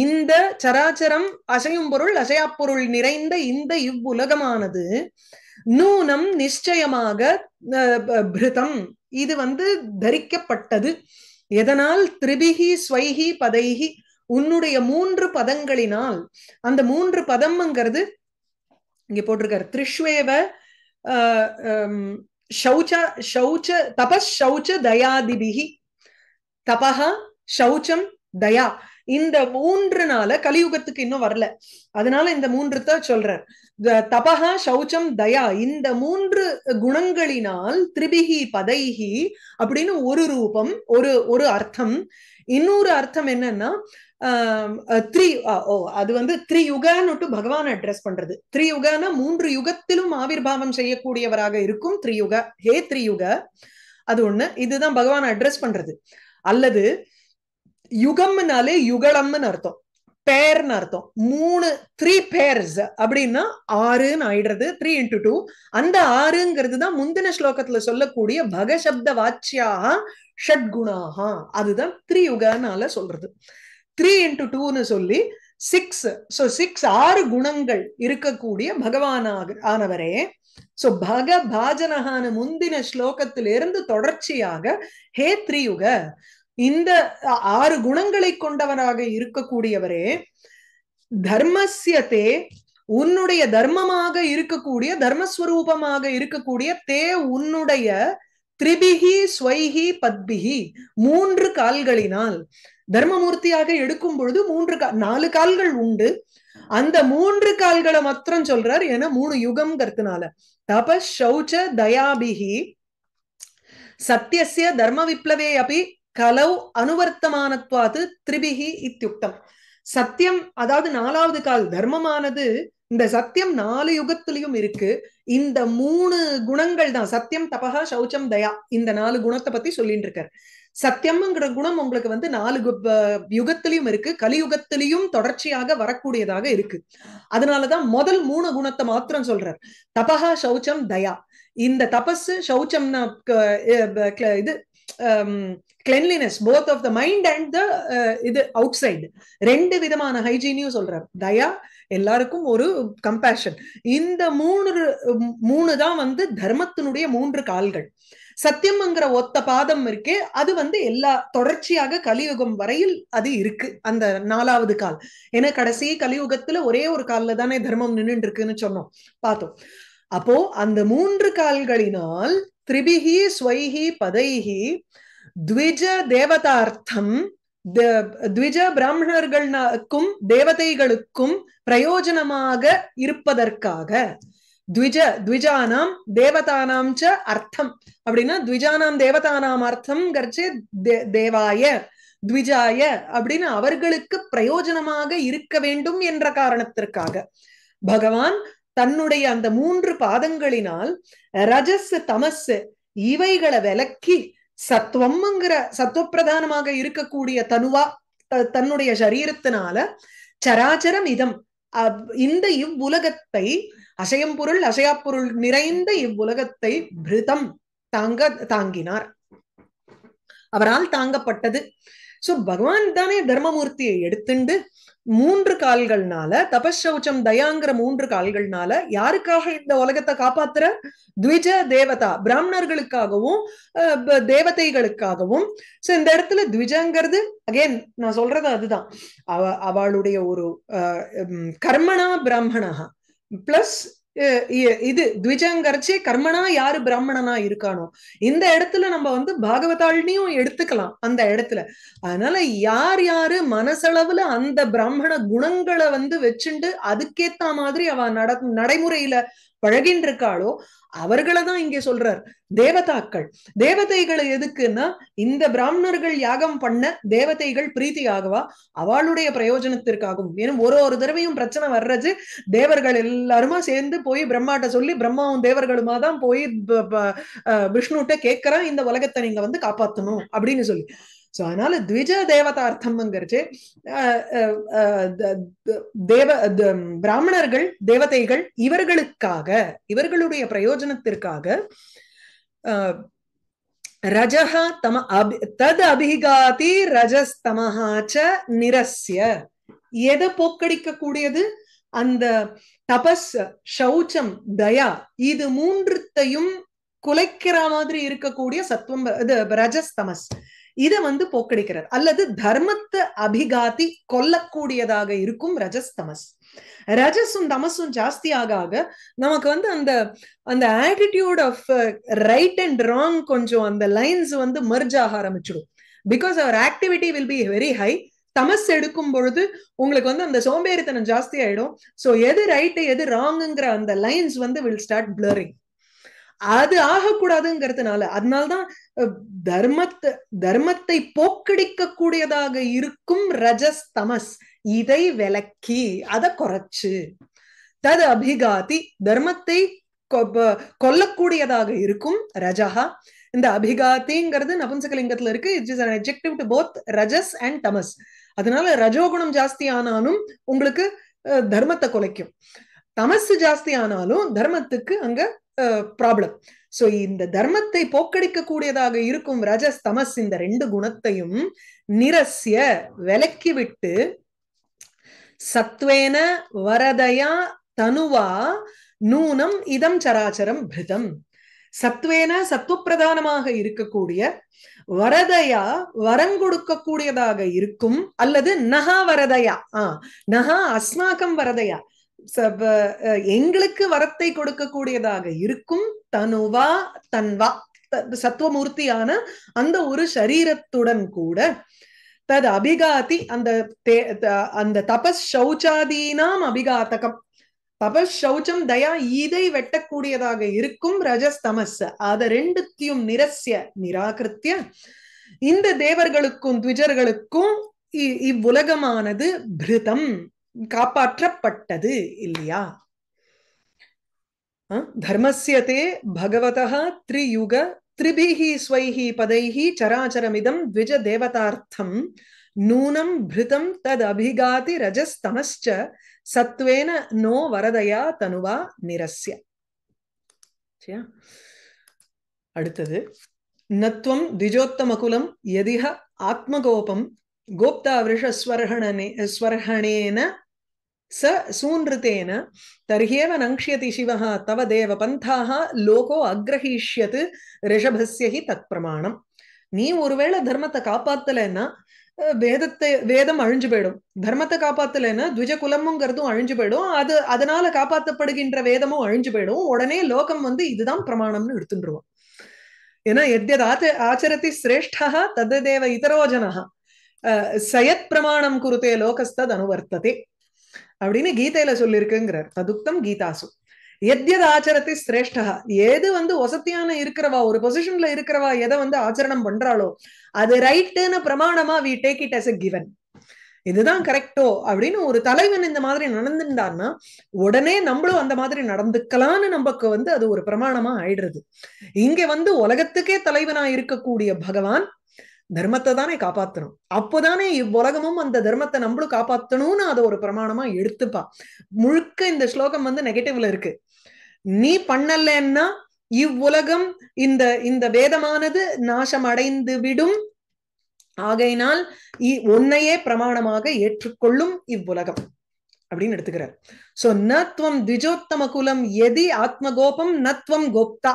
இந்த சராச்சரம் அசையும் பொருள் அசையா பொருள் நிறைந்த இந்த இவ்வுலகமானது நூனம் நிச்சயமாக பிரிதம் இது வந்து தரிக்கப்பட்டது எதனால் திரிபிகி ஸ்வைகி பதைகி உன்னுடைய மூன்று பதங்களினால் அந்த மூன்று பதம்ங்கிறது இங்க போட்டிருக்காரு திரிஷ்வேவ शौच शौच தபௌச்ச தயாதிபிகி தபா சௌச்சம் தயா இந்த மூன்று நாள கலியுகத்துக்கு இன்னும் வரல அதனால இந்த மூன்று தான் சொல்றார் தபா சௌச்சம் தயா இந்த மூன்று குணங்களினால் திரிபிகி பதைகி அப்படின்னு ஒரு ரூபம் ஒரு ஒரு அர்த்தம் இன்னொரு அர்த்தம் என்னன்னா த்ரீ ஓ அது வந்து த்ரீ யுகான்னுட்டு பகவான் அட்ரஸ் பண்றது த்ரீ யுகான மூன்று யுகத்திலும் பாவம் செய்யக்கூடியவராக இருக்கும் த்ரீயுக ஹே த்ரீயுக அது ஒண்ணு இதுதான் பகவான் அட்ரஸ் பண்றது அல்லது யுகம்னாலே யுகளம்னு அர்த்தம் பேர்னு அர்த்தம் மூணு த்ரீ பேர்ஸ் அப்படின்னா ஆறுன்னு ஆயிடுறது த்ரீ இன்டு டூ அந்த ஆறுங்கிறது தான் முந்தின ஸ்லோகத்துல சொல்லக்கூடிய பகசப்த வாச்சியாக ஷட்குணாக அதுதான் த்ரீ யுகனால சொல்றது த்ரீ இன்டூ டூன்னு சொல்லி சிக்ஸ் ஸோ சிக்ஸ் ஆறு குணங்கள் இருக்கக்கூடிய பகவானாக ஆனவரே சோ பக பாஜனகான முந்தின ஸ்லோகத்திலிருந்து தொடர்ச்சியாக ஹே த்ரீயுக இந்த ஆறு குணங்களை கொண்டவராக இருக்கக்கூடியவரே தர்மசியத்தே உன்னுடைய தர்மமாக இருக்கக்கூடிய தர்மஸ்வரூபமாக இருக்கக்கூடிய தே உன்னுடைய திரிபிகி ஸ்வைகி பத்பிகி மூன்று கால்களினால் தர்மமூர்த்தியாக எடுக்கும் பொழுது மூன்று நாலு கால்கள் உண்டு அந்த மூன்று கால்களை மாத்திரம் சொல்றார் ஏன்னா மூணு யுகம் கருத்துனால தப சௌச்ச தயாபிகி சத்தியசிய தர்ம விப்ளவே அபி கலவு அனுவர்த்தமானத்வாது திரிபிகி இத்தியுக்தம் சத்தியம் அதாவது நாலாவது கால் தர்மமானது இந்த சத்தியம் நாலு யுகத்திலையும் இருக்கு இந்த மூணு குணங்கள் தான் சத்தியம் தபகா சௌச்சம் தயா இந்த நாலு குணத்தை பத்தி சொல்லிட்டு இருக்காரு சத்தியம்ங்கிற குணம் உங்களுக்கு வந்து நாலு யுகத்திலையும் இருக்கு கலியுகத்திலையும் தொடர்ச்சியாக வரக்கூடியதாக இருக்கு அதனாலதான் முதல் மூணு குணத்தை மாத்திரம் சொல்றார் தபகா சௌச்சம் தயா இந்த தபஸ் சௌச்சம்னா இது cleanliness both of the mind and the இது அவுட் சைடு ரெண்டு விதமான ஹைஜீனியும் சொல்றார் தயா எல்லாருக்கும் ஒரு கம்பேஷன் இந்த மூணு மூணு தான் வந்து தர்மத்தினுடைய மூன்று கால்கள் சத்தியம்ங்கிற ஒத்த பாதம் இருக்கே அது வந்து எல்லா தொடர்ச்சியாக கலியுகம் வரையில் அது இருக்கு அந்த நாலாவது கால் ஏன்னா கடைசி கலியுகத்துல ஒரே ஒரு காலில் தானே தர்மம் நின்றுட்டு இருக்குன்னு சொன்னோம் பார்த்தோம் அப்போ அந்த மூன்று கால்களினால் திரிபிகி ஸ்வைஹி பதைஹி த்விஜ தேவதார்த்தம் த்விஜ பிராமணர்களுக்கும் தேவதைகளுக்கும் பிரயோஜனமாக இருப்பதற்காக த்விஜ த்விஜானாம் தேவதானாம் ச அர்த்தம் அப்படின்னா த்விஜானாம் தேவதானாம் அர்த்தம் தே தேவாய த்விஜாய அப்படின்னு அவர்களுக்கு பிரயோஜனமாக இருக்க வேண்டும் என்ற காரணத்திற்காக பகவான் தன்னுடைய அந்த மூன்று பாதங்களினால் ரஜஸ் தமஸ் இவைகளை விலக்கி சத்துவம்ங்கிற சத்துவ பிரதானமாக இருக்கக்கூடிய தனுவா தன்னுடைய சரீரத்தினால சராச்சரம் இதம் இந்த இவ்வுலகத்தை அசையம்பொருள் அசையாப்பொருள் நிறைந்த இவ்வுலகத்தை பிருதம் தாங்க தாங்கினார் அவரால் தாங்கப்பட்டது சோ பகவான் தானே தர்மமூர்த்தியை எடுத்துண்டு மூன்று கால்கள்னால தபசௌச்சம் தயாங்கிற மூன்று கால்கள்னால யாருக்காக இந்த உலகத்தை காப்பாத்துற த்விஜ தேவதா பிராமணர்களுக்காகவும் தேவதைகளுக்காகவும் சோ இந்த இடத்துல த்விஜங்கிறது அகைன் நான் சொல்றது அதுதான் அவ அவளுடைய ஒரு கர்மணா பிராமணா பிளஸ் இது த்விஜங்கரிச்சு கர்மனா யாரு பிராமணனா இருக்கானோ இந்த இடத்துல நம்ம வந்து பாகவதாளினியும் எடுத்துக்கலாம் அந்த இடத்துல அதனால யார் யாரு மனசளவுல அந்த பிராமண குணங்களை வந்து வச்சுண்டு அதுக்கேத்த மாதிரி அவ நட நடைமுறையில பழகின்றிருக்காளோ இருக்காளோ அவர்களை தான் இங்கே சொல்றார் தேவதாக்கள் தேவதைகளை எதுக்குன்னா இந்த பிராமணர்கள் யாகம் பண்ண தேவதைகள் பிரீத்தி ஆகவா அவளுடைய பிரயோஜனத்திற்காகும் ஏன்னா ஒரு ஒரு தடவையும் பிரச்சனை வர்றது தேவர்கள் எல்லாருமா சேர்ந்து போய் பிரம்மாட்ட சொல்லி பிரம்மாவும் தேவர்களுமா தான் போய் விஷ்ணுகிட்ட கேட்கிறான் இந்த உலகத்தை நீங்க வந்து காப்பாத்தணும் அப்படின்னு சொல்லி ஸோ அதனால த்விஜ தேவதார்த்தம்ங்கிறது தேவ பிராமணர்கள் தேவதைகள் இவர்களுக்காக இவர்களுடைய பிரயோஜனத்திற்காக ரஜஹ தம அபி தத் அபிகாதி ரஜஸ்தமஹாச்ச நிரஸ்ய எதை போக்கடிக்க கூடியது அந்த தபஸ் சௌச்சம் தயா இது மூன்றுத்தையும் குலைக்கிற மாதிரி இருக்கக்கூடிய சத்துவம் இது தமஸ் இதை வந்து போக்கடிக்கிறது அல்லது தர்மத்தை அபிகாத்தி கொல்லக்கூடியதாக இருக்கும் ரஜஸ் தமஸ் ரஜஸும் தமஸும் ஜாஸ்தி ஆக ஆக நமக்கு வந்து அந்த அந்த attitude of right and wrong கொஞ்சம் அந்த லைன்ஸ் வந்து மர்ஜ் ஆக ஆரம்பிச்சிடும் because our activity will be very high தமஸ் எடுக்கும் பொழுது உங்களுக்கு வந்து அந்த சோம்பேறித்தனம் ஜாஸ்தி ஆயிடும் ஸோ எது ரைட்டு எது ராங்குங்கிற அந்த லைன்ஸ் வந்து வில் ஸ்டார்ட் பிளரிங் அது ஆகக்கூடாதுங்கிறதுனால அதனால்தான் தர்மத்தை தர்மத்தை போக்கடிக்க கூடியதாக இருக்கும் ரஜஸ் தமஸ் இதை விளக்கி அதை குறைச்சு தது அபிகாதி தர்மத்தை கொல்லக்கூடியதாக இருக்கும் ரஜஹா இந்த அபிகாத்திங்கிறது நபுன்சகலிங்கத்துல இருக்கு it is an objective to both ரஜஸ் அண்ட் தமஸ் அதனால ரஜோகுணம் ஜாஸ்தி ஆனாலும் உங்களுக்கு தர்மத்தை குலைக்கும் தமசு ஜாஸ்தி ஆனாலும் தர்மத்துக்கு அங்க ப்ராப்ளம் சோ இந்த தர்மத்தை போக்கடிக்கக்கூடியதாக இருக்கும் ரஜஸ் தமஸ் இந்த ரெண்டு குணத்தையும் நிரஸ்ய விலக்கிவிட்டு சத்வேன வரதயா தனுவா நூனம் இதம் சராச்சரம் பிரிதம் சத்வேன சத்துவப்பிரதானமாக இருக்கக்கூடிய வரதையா வரம் கொடுக்கக்கூடியதாக இருக்கும் அல்லது நகா வரதையா ஆஹ் நகா அஸ்மாக்கம் வரதையா எங்களுக்கு வரத்தை கொடுக்கக்கூடியதாக இருக்கும் தனுவா தன்வா சத்துவமூர்த்தியான அந்த ஒரு சரீரத்துடன் கூட தது அபிகாதி அந்த அந்த தபஸ் சௌச்சாதீனாம் அபிகாத்தகம் தபஸ் சௌச்சம் தயா இதை வெட்டக்கூடியதாக இருக்கும் ரஜஸ் அத ரெண்டுத்தையும் நிரஸ்ய நிராகிருத்திய இந்த தேவர்களுக்கும் த்விஜர்களுக்கும் இவ்வுலகமானது பிருதம் காப்பாற்றப்பட்டது இல்லையா தர்மசியதே பகவத த்ரியுக த்ரிபிஹி ஸ்வைஹி பதைஹி சராச்சரமிதம் த்விஜ தேவதார்த்தம் நூனம் பிரிதம் தத் அபிகாதி ரஜஸ்தமஸ்ச சத்வேன நோ வரதயா தனுவா நிரஸ்ய அடுத்தது நத்வம் திஜோத்தமகுலம் எதிக ஆத்மகோபம் கோப்தா விருஷ விஷஸ்வர்ஹணனே ஸ்வர்ஹணேன ச सूनृतेन तर्ह्येव नङ्क्ष्यति शिवः தவ தேவ பந்தாக லோகோ ரிஷபஸ்ய ஹி தத் பிரமாணம் நீ ஒருவேளை தர்மத்தை காப்பாத்தலைன்னா வேதத்தை வேதம் அழிஞ்சு போயிடும் தர்மத்தை காப்பாத்தலைன்னா துஜ குலமுங்கிறதும் அழிஞ்சு போயிடும் அது அதனால காப்பாத்தப்படுகின்ற வேதமும் அழிஞ்சு போயிடும் உடனே லோகம் வந்து இதுதான் பிரமாணம்னு எடுத்துருவோம் ஏன்னா எத்யத் ஆச்ச ஆச்சரத்தி சிரேஷ்டா தேவ இதரோஜனா சயத் பிரமாணம் குருத்தே லோகஸ்தது அனுவர்த்ததே அப்படின்னு கீதையில சொல்லியிருக்குங்கிறார் ததுக்தம் கீதாசு எத்யத ஆச்சரத்தை சிரேஷ்டா எது வந்து வசத்தியான இருக்கிறவா ஒரு பொசிஷன்ல இருக்கிறவா எதை வந்து ஆச்சரணம் பண்றாளோ அது ரைட்டுன்னு பிரமாணமா we take it as a given இதுதான் கரெக்டோ அப்படின்னு ஒரு தலைவன் இந்த மாதிரி நடந்திருந்தார்னா உடனே நம்மளும் அந்த மாதிரி நடந்துக்கலாம்னு நமக்கு வந்து அது ஒரு பிரமாணமா ஆயிடுறது இங்க வந்து உலகத்துக்கே தலைவனா இருக்கக்கூடிய பகவான் தர்மத்தை தானே காப்பாத்தணும் அப்போதானே இவ்வுலகமும் அந்த தர்மத்தை நம்மளும் காப்பாத்தணும்னு அதை ஒரு பிரமாணமா எடுத்துப்பா முழுக்க இந்த ஸ்லோகம் வந்து நெகட்டிவ்ல இருக்கு நீ பண்ணலன்னா இவ்வுலகம் இந்த இந்த வேதமானது நாசம் அடைந்து விடும் ஆகையினால் உன்னையே பிரமாணமாக ஏற்றுக்கொள்ளும் இவ்வுலகம் அப்படின்னு எடுத்துக்கிறார் சோ நத்வம் திஜோத்தம குலம் எதி ஆத்மகோபம் நத்வம் கோப்தா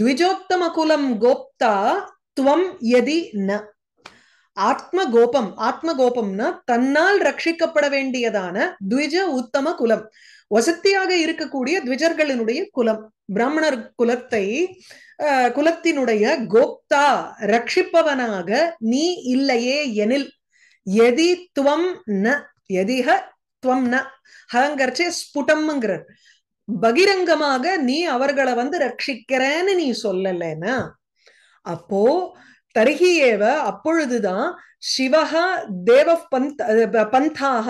த்விஜோத்தம குலம் கோப்தா துவம் எதி ந ஆத்ம கோபம் ஆத்ம கோபம்னா தன்னால் ரட்சிக்கப்பட வேண்டியதான துவிஜ உத்தம குலம் வசத்தியாக இருக்கக்கூடிய துவிஜர்களினுடைய குலம் பிராமணர் குலத்தை குலத்தினுடைய கோப்தா ரட்சிப்பவனாக நீ இல்லையே எனில் எதி துவம் ந எதிக துவம் ந ஹங்கர்ச்சே ஸ்புடம்ங்கிறார் பகிரங்கமாக நீ அவர்களை வந்து ரட்சிக்கிறேன்னு நீ சொல்லலைன்னா அப்போ ஏவ அப்பொழுதுதான் சிவக தேவ பந்த பந்தாக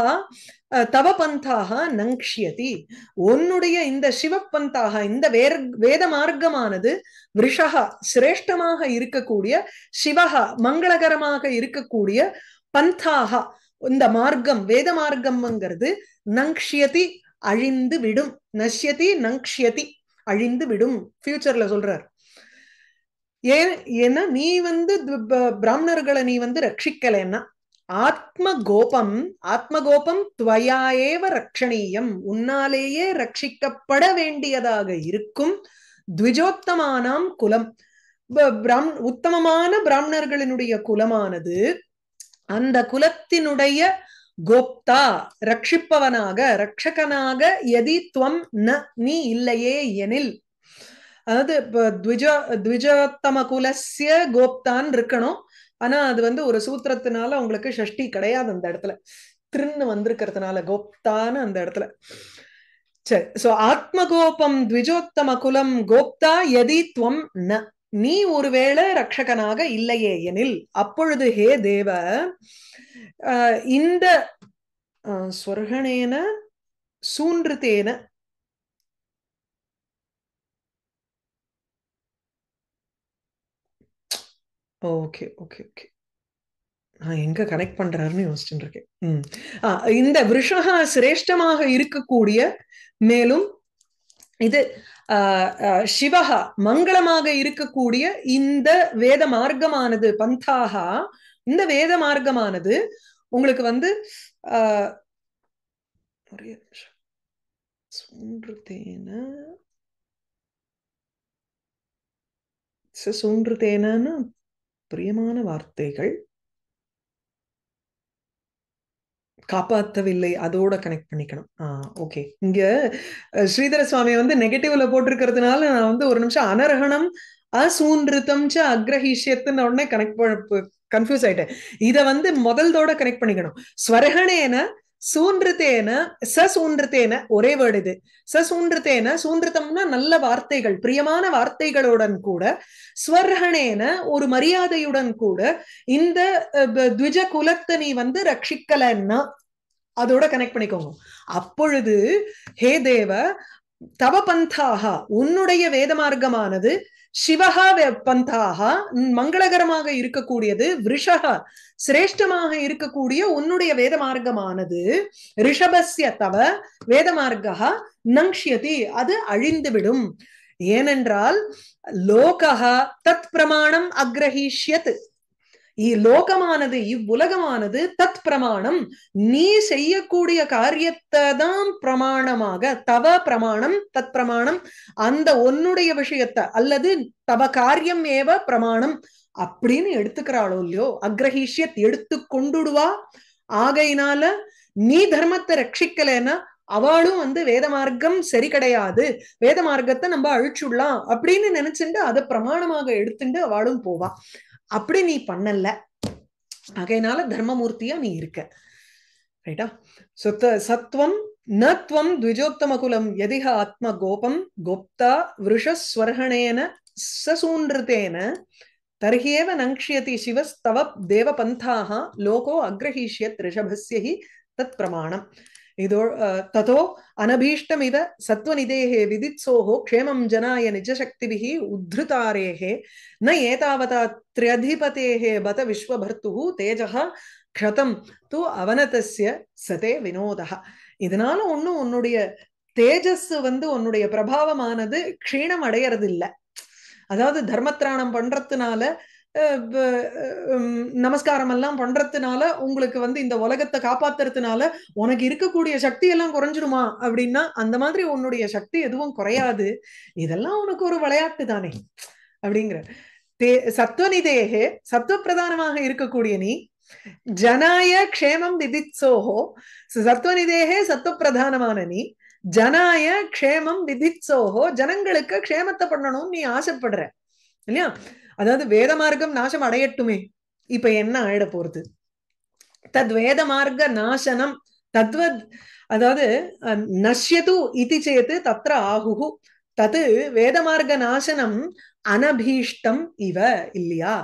தவ பந்தாக நங்கியதி உன்னுடைய இந்த சிவ பந்தாக இந்த வேர் வேத மார்க்கமானது விஷக சிரேஷ்டமாக இருக்கக்கூடிய சிவக மங்களகரமாக இருக்கக்கூடிய பந்தாக இந்த மார்க்கம் வேத மார்க்கம்ங்கிறது நங்க்ஷியதி அழிந்து விடும் நஷ்யதி நங்க்ஷியதி அழிந்து விடும் ஃபியூச்சர்ல சொல்றார் ஏன் ஏன்னா நீ வந்து பிராமணர்களை நீ வந்து ரட்சிக்கலன்னா ஆத்ம கோபம் ஆத்ம கோபம் துவயா ஏவ ரட்சணீயம் உன்னாலேயே ரட்சிக்கப்பட வேண்டியதாக இருக்கும் த்விஜோத்தமானாம் குலம் பிராம் உத்தமமான பிராமணர்களினுடைய குலமானது அந்த குலத்தினுடைய கோப்தா ரட்சிப்பவனாக ரட்சகனாக எதி துவம் ந நீ இல்லையே எனில் அதாவது இப்போ த்விஜ த்விஜோத்தம குலசிய கோப்தான் இருக்கணும் ஆனா அது வந்து ஒரு சூத்திரத்தினால அவங்களுக்கு ஷஷ்டி கிடையாது அந்த இடத்துல திருன்னு வந்திருக்கிறதுனால கோப்தான்னு அந்த இடத்துல சரி சோ ஆத்மகோபம் த்விஜோத்தம குலம் கோப்தா எதி துவம் ந நீ ஒருவேளை ரக்ஷகனாக இல்லையே எனில் அப்பொழுது ஹே தேவ இந்த சொர்கனேன சூன்றுத்தேன ஓகே ஓகே ஓகே நான் எங்க கனெக்ட் பண்றாருன்னு யோசிச்சுட்டு இருக்கேன் ம் இந்த விஷக சிரேஷ்டமாக இருக்கக்கூடிய மேலும் இது சிவகா மங்களமாக இருக்கக்கூடிய இந்த வேத மார்க்கமானது பந்தாகா இந்த வேத மார்க்கமானது உங்களுக்கு வந்து ஒரே நிமிஷம் சுன்றுதேன சுன்றுதேனன்னு பிரியமான வார்த்தைகள் காப்பாற்றவில்லை அதோட கனெக்ட் பண்ணிக்கணும் ஆஹ் ஓகே இங்க ஸ்ரீதர சுவாமி வந்து நெகட்டிவ்ல போட்டிருக்கிறதுனால நான் வந்து ஒரு நிமிஷம் அனர்ஹணம் அசூன்றுத்தம் ச அக்ரஹீஷியத்துன்னு உடனே கனெக்ட் கன்ஃபியூஸ் ஆயிட்டேன் இதை வந்து முதல்தோட கனெக்ட் பண்ணிக்கணும் ஸ்வரகணேன சூன்றுத்தேன ச சூன்றுத்தேன ஒரே வேர்டு இது ச சூன்றுத்தேன சூன்றுத்தம்னா நல்ல வார்த்தைகள் பிரியமான வார்த்தைகளுடன் கூட ஸ்வர்ஹனேன ஒரு மரியாதையுடன் கூட இந்த த்விஜ குலத்தை நீ வந்து ரட்சிக்கலன்னா அதோட கனெக்ட் பண்ணிக்கோங்க அப்பொழுது ஹே தேவ தவ பந்தாக உன்னுடைய வேத மார்க்கமானது சிவகா பந்தாக மங்களகரமாக இருக்கக்கூடியது விருஷக சிரேஷ்டமாக இருக்கக்கூடிய உன்னுடைய வேத மார்க்கமானது ரிஷபஸ்ய தவ வேத மார்க்கா நங்ஷியதி அது அழிந்துவிடும் ஏனென்றால் லோகா தத் பிரமாணம் அக்ரஹீஷ்யத் இலோகமானது இவ்வுலகமானது தத் பிரமாணம் நீ செய்யக்கூடிய காரியத்தை தான் பிரமாணமாக தவ பிரமாணம் தத் பிரமாணம் அந்த உன்னுடைய விஷயத்தை அல்லது தவ காரியம் ஏவ பிரமாணம் அப்படின்னு எடுத்துக்கிறாளோ இல்லையோ அக்ரஹீஷியத் எடுத்து கொண்டுடுவா ஆகையினால நீ தர்மத்தை ரட்சிக்கலன்னா அவளும் வந்து வேத மார்க்கம் சரி கிடையாது வேத மார்க்கத்தை நம்ம அழிச்சுடலாம் அப்படின்னு நினைச்சுட்டு அதை பிரமாணமாக எடுத்துட்டு அவளும் போவா அப்படி நீ பண்ணல ஆகையினால தர்மமூர்த்தியா நீ இருக்க ரைட்டா சொத்த சத்வம் நத்வம் குலம் எதிக ஆத்ம கோபம் கோப்தா விருஷஸ்வர்ஹணேன சசூன்றுதேன தர்ஹேவ நங்கியதி சிவஸ்தவ பந்தாக லோகோ அக்ரஹீஷ்யத் ரிஷபஸ்யி தத் பிரமாணம் இதோ ததோ அனபீஷ்டமித சத்வநிதேகே விதித்சோகோ க்ஷேமம் ஜனாய நிஜசக்திபிகி உத்ருதாரேகே ந ஏதாவதா திரியதிபதேகே பத விஸ்வபர்த்துகு தேஜகா க்ஷதம் து அவனதஸ்ய சதே வினோதா இதனால ஒன்றும் உன்னுடைய தேஜஸ் வந்து உன்னுடைய பிரபாவமானது க்ஷீணம் அடையறதில்லை அதாவது தர்மத்ராணம் பண்றதுனால நமஸ்காரம் எல்லாம் பண்றதுனால உங்களுக்கு வந்து இந்த உலகத்தை காப்பாத்துறதுனால உனக்கு இருக்கக்கூடிய சக்தி எல்லாம் குறைஞ்சிடுமா அப்படின்னா அந்த மாதிரி உன்னுடைய சக்தி எதுவும் குறையாது இதெல்லாம் உனக்கு ஒரு விளையாட்டு தானே அப்படிங்கிற தே சத்வநிதேகே சத்துவ பிரதானமாக இருக்கக்கூடிய நீ ஜனாய க்ஷேமம் விதிச்சோஹோ சத்வநிதேகே சத்துவ பிரதானமான நீ ஜனாய க்ஷேமம் விதிச்சோஹோ ஜனங்களுக்கு க்ஷேமத்தை பண்ணணும்னு நீ ஆசைப்படுற இல்லையா அதாவது வேத மார்க்கம் நாசம் அடையட்டுமே இப்ப என்ன ஆயிட போறது தத் வேத மார்க்க நாசனம் தத்வத் அதாவது நஷ்யது இது சேத்து தத்ர ஆகுகு தது வேத மார்க்க நாசனம் அனபீஷ்டம் இவ இல்லையா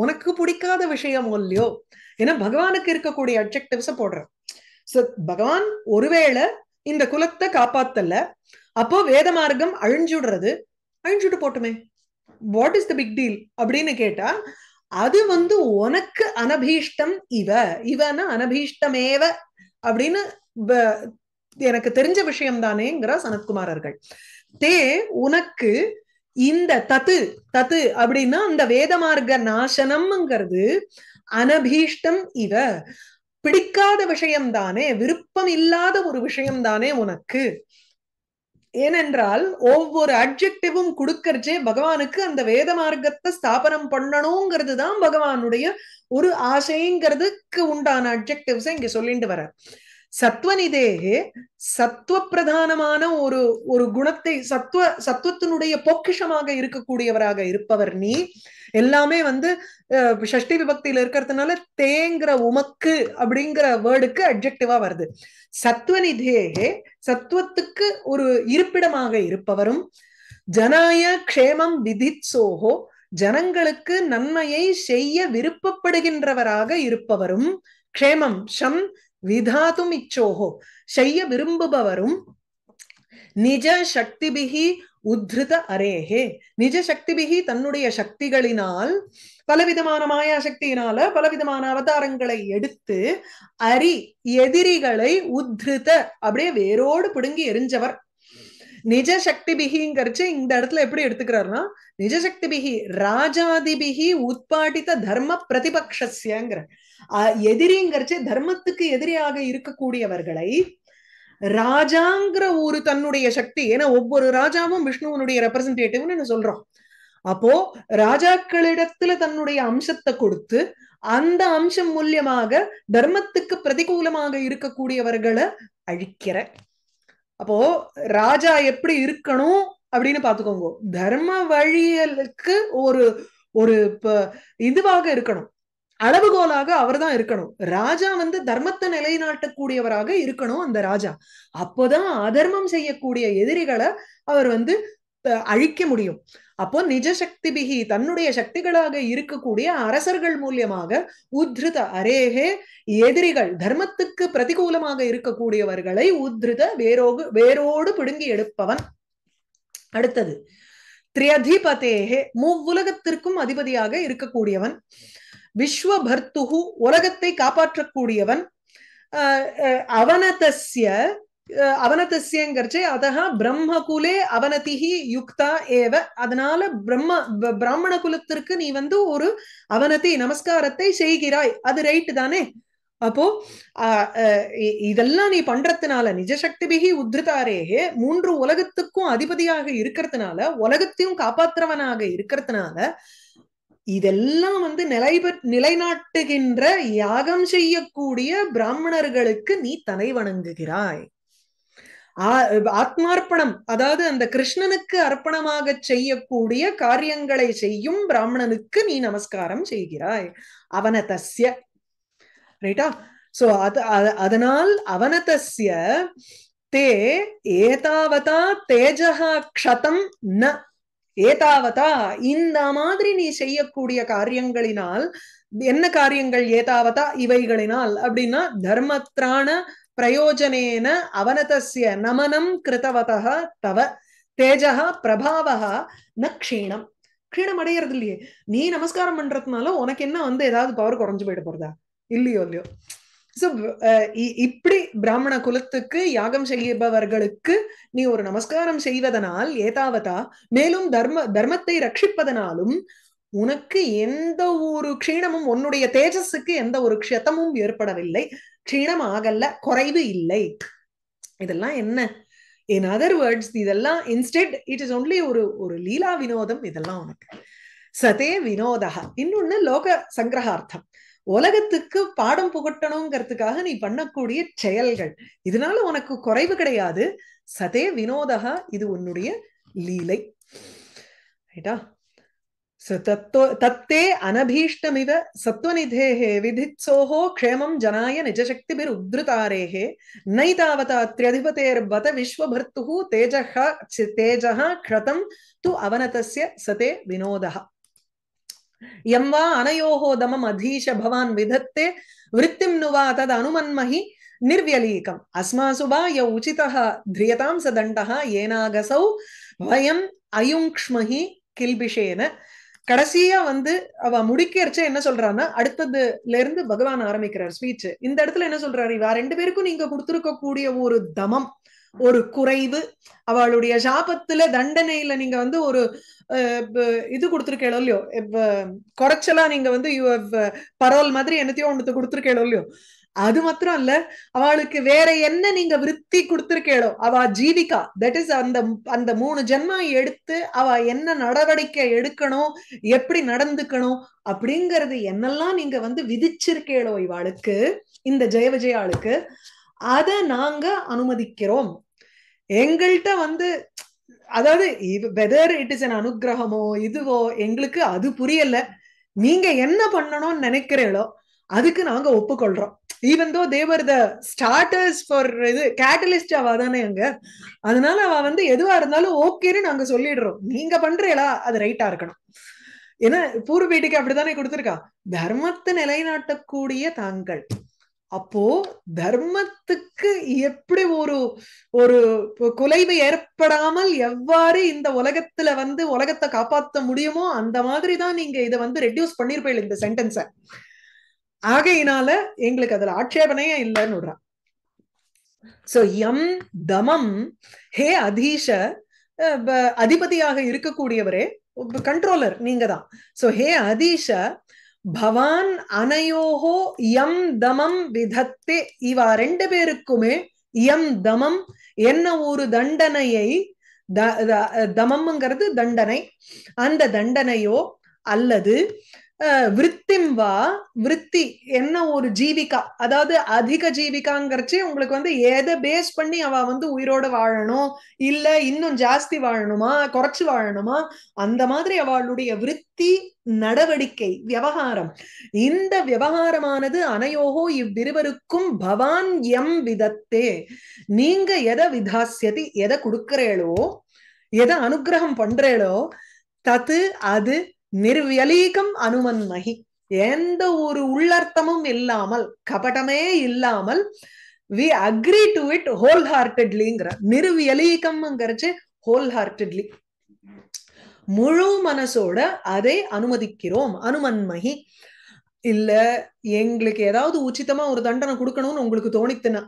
உனக்கு பிடிக்காத விஷயம் இல்லையோ ஏன்னா பகவானுக்கு இருக்கக்கூடிய அப்ஜெக்டிவ்ஸ போடுற சோ பகவான் ஒருவேளை இந்த குலத்தை காப்பாத்தல அப்போ வேத மார்க்கம் அழிஞ்சுடுறது அழிஞ்சுட்டு போட்டுமே what is the big deal அப்படின்னு கேட்டா அது வந்து உனக்கு அனபீஷ்டம் இவ இவனா அனபீஷ்டமேவ அப்படின்னு எனக்கு தெரிஞ்ச விஷயம் தானேங்கிற சனத்குமாரர்கள் தே உனக்கு இந்த தத்து தத்து அப்படின்னா அந்த வேதமார்க்க நாசனம்ங்கிறது அனபீஷ்டம் இவ பிடிக்காத விஷயம் தானே விருப்பம் இல்லாத ஒரு விஷயம் தானே உனக்கு ஏனென்றால் ஒவ்வொரு அப்ஜெக்டிவும் கொடுக்கறச்சே பகவானுக்கு அந்த வேத மார்க்கத்தை ஸ்தாபனம் பண்ணணுங்கிறது தான் பகவானுடைய ஒரு ஆசைங்கிறதுக்கு உண்டான அப்ஜெக்டிவ்ஸை இங்க சொல்லிட்டு வர சத்வநிதேக சத்துவ பிரதானமான ஒரு ஒரு குணத்தை சத்துவ சத்துவத்தினுடைய பொக்கிஷமாக இருக்கக்கூடியவராக இருப்பவர் நீ எல்லாமே வந்து ஷஷ்டி விபக்தியில இருக்கிறதுனால தேங்கிற உமக்கு அப்படிங்கிற வேர்டுக்கு அப்ஜெக்டிவா வருது சத்வநிதேகே சத்துவத்துக்கு ஒரு இருப்பிடமாக இருப்பவரும் ஜனாய க்ஷேமம் விதித்சோகோ ஜனங்களுக்கு நன்மையை செய்ய விருப்பப்படுகின்றவராக இருப்பவரும் க்ஷேமம் ஷம் விதாத்தும் இச்சோகோ செய்ய விரும்புபவரும் நிஜ சக்திபிகி உத்ருத அரேகே நிஜ சக்திபிகி தன்னுடைய சக்திகளினால் பலவிதமான மாயா சக்தியினால பலவிதமான அவதாரங்களை எடுத்து அரி எதிரிகளை உத்ருத அப்படியே வேரோடு பிடுங்கி எரிஞ்சவர் நிஜ சக்தி பிகிங்கிறச்சு இந்த இடத்துல எப்படி எடுத்துக்கிறாருன்னா நிஜ பிகி ராஜாதிபிகி உட்பாட்டித தர்ம பிரதிபக்ஷங்கிற எதிரிங்கிறச்சு தர்மத்துக்கு எதிரியாக இருக்கக்கூடியவர்களை ராஜாங்கிற ஒரு தன்னுடைய சக்தி ஏன்னா ஒவ்வொரு ராஜாவும் விஷ்ணுவனுடைய ரெப்ரசன்டேட்டிவ்னு சொல்றோம் அப்போ ராஜாக்களிடத்துல தன்னுடைய அம்சத்தை கொடுத்து அந்த அம்சம் மூலியமாக தர்மத்துக்கு பிரதிகூலமாக இருக்கக்கூடியவர்களை அழிக்கிற அப்போ ராஜா எப்படி இருக்கணும் அப்படின்னு பாத்துக்கோங்க தர்ம வழியலுக்கு ஒரு ஒரு இதுவாக இருக்கணும் அளவுகோலாக அவர் தான் இருக்கணும் ராஜா வந்து தர்மத்தை நிலைநாட்டக்கூடியவராக இருக்கணும் அந்த ராஜா அப்போதான் அதர்மம் செய்யக்கூடிய எதிரிகளை அவர் வந்து அழிக்க முடியும் அப்போ நிஜ சக்தி பிகி தன்னுடைய சக்திகளாக இருக்கக்கூடிய அரசர்கள் மூலியமாக உத்ருத அரேகே எதிரிகள் தர்மத்துக்கு பிரதிகூலமாக இருக்கக்கூடியவர்களை உத்ருத வேரோகு வேரோடு பிடுங்கி எடுப்பவன் அடுத்தது திரியதிபதேகே மூவுலகத்திற்கும் அதிபதியாக இருக்கக்கூடியவன் விஸ்வபர்த்துகு உலகத்தை காப்பாற்றக்கூடியவன் அவனதஸ்ய அவனதஸ்யங்கிறச்சு அதா பிரம்மகுலே அவனதிஹி யுக்தா ஏவ அதனால பிரம்ம பிராமண குலத்திற்கு நீ வந்து ஒரு அவனதி நமஸ்காரத்தை செய்கிறாய் அது ரைட்டு தானே அப்போ இதெல்லாம் நீ பண்றதுனால பிகி உத்ருதாரேகே மூன்று உலகத்துக்கும் அதிபதியாக இருக்கிறதுனால உலகத்தையும் காப்பாத்துறவனாக இருக்கிறதுனால இதெல்லாம் வந்து நிலைபெ நிலைநாட்டுகின்ற யாகம் செய்யக்கூடிய பிராமணர்களுக்கு நீ தலை வணங்குகிறாய் ஆத்மார்ப்பணம் அதாவது அந்த கிருஷ்ணனுக்கு அர்ப்பணமாக செய்யக்கூடிய காரியங்களை செய்யும் பிராமணனுக்கு நீ நமஸ்காரம் செய்கிறாய் அவன தஸ்ய ரைட்டா சோ அது அதனால் அவன தஸ்ய தே ஏதாவதா தேஜகா க்ஷதம் ந ஏதாவதா இந்த மாதிரி நீ செய்யக்கூடிய காரியங்களினால் என்ன காரியங்கள் ஏதாவதா இவைகளினால் அப்படின்னா தர்மத்ரான பிரயோஜனேன அவனதசிய நமனம் கிருத்தவதக தவ தேஜகா பிரபாவா ந க்ஷீணம் க்ஷீணம் அடையறது இல்லையே நீ நமஸ்காரம் பண்றதுனால உனக்கு என்ன வந்து ஏதாவது பவர் குறைஞ்சு போயிட போறதா இல்லையோ இல்லையோ சோ இப்படி பிராமண குலத்துக்கு யாகம் செய்பவர்களுக்கு நீ ஒரு நமஸ்காரம் செய்வதனால் ஏதாவதா மேலும் தர்ம தர்மத்தை ரட்சிப்பதனாலும் உனக்கு எந்த ஒரு க்ஷீணமும் உன்னுடைய தேஜஸுக்கு எந்த ஒரு க்ஷத்தமும் ஏற்படவில்லை க்ஷீணம் ஆகல குறைவு இல்லை இதெல்லாம் என்ன இன் அதர் வேர்ட்ஸ் இதெல்லாம் இன்ஸ்டெட் இட் இஸ் ஒன்லி ஒரு ஒரு லீலா வினோதம் இதெல்லாம் உனக்கு சதே வினோதா இன்னொன்னு லோக சங்கிரகார்த்தம் உலகத்துக்கு பாடம் புகட்டணுங்கிறதுக்காக நீ பண்ணக்கூடிய செயல்கள் இதனால உனக்கு குறைவு கிடையாது சதே வினோதா இது உன்னுடைய லீலை ரைட்டா தத்தே அனபீஷ்டமிவ சத்வநிதேகே விதிச்சோஹோ க்ஷேமம் ஜனாய நிஜசக்திபிருத்ருதாரேஹே பத விஸ்வபர்த்துஹு தேஜஹா தேஜஹா க்ஷதம் து அவனதஸ்ய சதே வினோதா எம் வா அனயோகோ தமம் அதீஷ பவான் விதத்தே விருத்திம் நுவா தத் அனுமன்மஹி நிர்வியலீகம் அஸ்மாசுபா ய உச்சித திரியதாம் ச ஏனாகசௌ வயம் அயுங்ஷ்மஹி கில்பிஷேன கடைசியா வந்து அவ முடிக்கிறச்ச என்ன சொல்றான்னா அடுத்ததுல இருந்து பகவான் ஆரம்பிக்கிறார் ஸ்பீச் இந்த இடத்துல என்ன சொல்றாரு இவ ரெண்டு பேருக்கும் நீங்க கொடுத்துருக்க கூடிய ஒரு தமம் ஒரு குறைவு அவளுடைய சாபத்துல தண்டனையில நீங்க வந்து ஒரு இது கொடுத்துருக்கேளோ இல்லையோ குறைச்சலா நீங்க வந்து பரவல் மாதிரி என்னத்தையோ ஒன்று கொடுத்துருக்கேளோ இல்லையோ அது மாத்திரம் இல்ல அவளுக்கு வேற என்ன நீங்க விருத்தி கொடுத்திருக்கேளோ அவ ஜீவிகா தட் இஸ் அந்த அந்த மூணு ஜென்மம் எடுத்து அவ என்ன நடவடிக்கை எடுக்கணும் எப்படி நடந்துக்கணும் அப்படிங்கறது என்னெல்லாம் நீங்க வந்து விதிச்சிருக்கேளோ இவாளுக்கு இந்த ஜெய விஜயாளுக்கு அதை நாங்க அனுமதிக்கிறோம் எங்கள்கிட்ட வந்து அதாவது வெதர் இட் இஸ் அன் அனுகிரகமோ இதுவோ எங்களுக்கு அது புரியல நீங்க என்ன பண்ணணும்னு நினைக்கிறீங்களோ அதுக்கு நாங்க ஒப்புக்கொள்றோம் even though they were the starters for இது கேட்டலிஸ்ட் அவ தானே அங்க அதனால அவ வந்து எதுவா இருந்தாலும் ஓகேன்னு நாங்க சொல்லிடுறோம் நீங்க பண்றீங்களா அது ரைட்டா இருக்கணும் ஏன்னா பூர்வீட்டுக்கு அப்படித்தானே கொடுத்துருக்கா தர்மத்தை நிலைநாட்டக்கூடிய தாங்கள் அப்போ தர்மத்துக்கு எப்படி ஒரு ஒரு குலைவு ஏற்படாமல் எவ்வாறு இந்த உலகத்துல வந்து உலகத்தை காப்பாத்த முடியுமோ அந்த மாதிரி தான் நீங்க இதை வந்து ரெடியூஸ் பண்ணிருப்பீங்க இந்த சென்டென்ஸ ஆகையினால எங்களுக்கு அதுல ஆட்சேபனையே இல்லைன்னு சோ எம் தமம் ஹே அதீஷ அதிபதியாக இருக்கக்கூடியவரே கண்ட்ரோலர் நீங்க தான் சோ ஹே அதீஷ பவான் அனையோகோ எம் தமம் விதத்தே இவா ரெண்டு பேருக்குமே எம் தமம் என்ன ஒரு தண்டனையை தமம்ங்கிறது தண்டனை அந்த தண்டனையோ அல்லது விருத்திம் வா விருத்தி என்ன ஒரு ஜீவிகா அதாவது அதிக ஜீவிகாங்கிறச்சி உங்களுக்கு வந்து எதை பேஸ் பண்ணி அவ வந்து உயிரோட வாழணும் இல்ல இன்னும் ஜாஸ்தி வாழணுமா குறைச்சு வாழணுமா அந்த மாதிரி அவளுடைய விருத்தி நடவடிக்கை விவகாரம் இந்த விவகாரமானது அனையோகோ இவ்விருவருக்கும் பவான் எம் விதத்தே நீங்க எதை விதாசியதி எதை கொடுக்கிறேளோ எதை அனுகிரகம் பண்றேளோ தத்து அது நிர்வலீகம் அனுமன்மகி எந்த ஒரு உள்ளர்த்தமும் இல்லாமல் கபடமே இல்லாமல் we agree to it whole ஹார்டட்லிங்கிற நிர்வியலீகம் ஹோல் ஹார்டட்லி முழு மனசோட அதை அனுமதிக்கிறோம் அனுமன்மகி இல்ல எங்களுக்கு ஏதாவது உச்சிதமா ஒரு தண்டனை கொடுக்கணும்னு உங்களுக்கு தோணித்துனா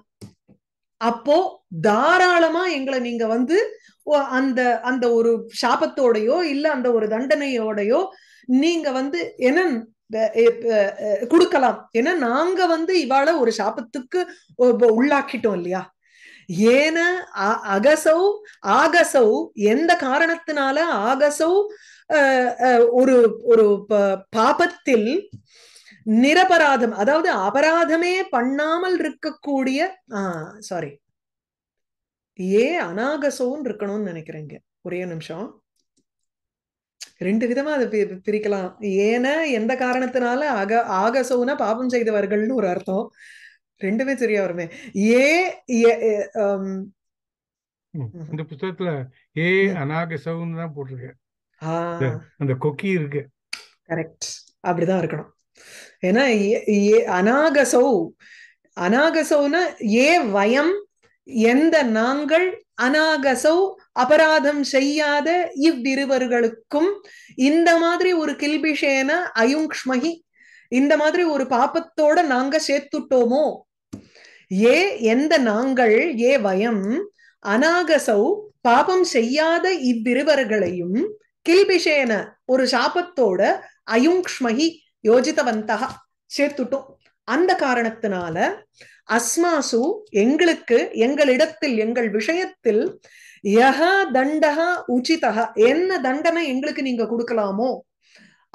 அப்போ தாராளமா எங்களை நீங்க வந்து அந்த அந்த ஒரு சாபத்தோடையோ இல்ல அந்த ஒரு தண்டனையோடையோ நீங்க வந்து என்ன கொடுக்கலாம் ஏன்னா நாங்க வந்து இவாள ஒரு சாபத்துக்கு உள்ளாக்கிட்டோம் இல்லையா ஏன அகசௌ ஆகசௌ எந்த காரணத்தினால ஆகசௌ ஒரு ஒரு பாபத்தில் நிரபராதம் அதாவது அபராதமே பண்ணாமல் இருக்கக்கூடிய ஆஹ் சாரி ஏ அனாகசோன்னு இருக்கணும்னு நினைக்கிறேங்க ஒரே நிமிஷம் ரெண்டு விதமா அதை பிரிக்கலாம் ஏன்னா எந்த காரணத்தினால அக ஆகசோனா பாபம் செய்தவர்கள்னு ஒரு அர்த்தம் ரெண்டுமே சரியா வருமே ஏ இந்த புத்தகத்துல ஏ அனாகசவுன்னு தான் போட்டிருக்கேன் அந்த கொக்கி இருக்கு கரெக்ட் அப்படிதான் இருக்கணும் ஏன்னா அநாகசௌ அனாகசௌனா ஏ வயம் எந்த நாங்கள் அநாகசோ அபராதம் செய்யாத இவ்விருவர்களுக்கும் இந்த மாதிரி ஒரு கில்பிஷேன அயுங்ஷ்மகி இந்த மாதிரி ஒரு பாப்பத்தோட நாங்க சேர்த்துட்டோமோ ஏ எந்த நாங்கள் ஏ வயம் அநாகசௌ பாபம் செய்யாத இவ்விருவர்களையும் கில்பிஷேன ஒரு சாபத்தோட அயுங்ஷ்மகி யோஜிதவந்தகா சேர்த்துட்டோம் அந்த காரணத்தினால அஸ்மாசு எங்களுக்கு எங்களிடத்தில் எங்கள் விஷயத்தில் யகா தண்டகா உச்சிதா என்ன தண்டனை எங்களுக்கு நீங்க கொடுக்கலாமோ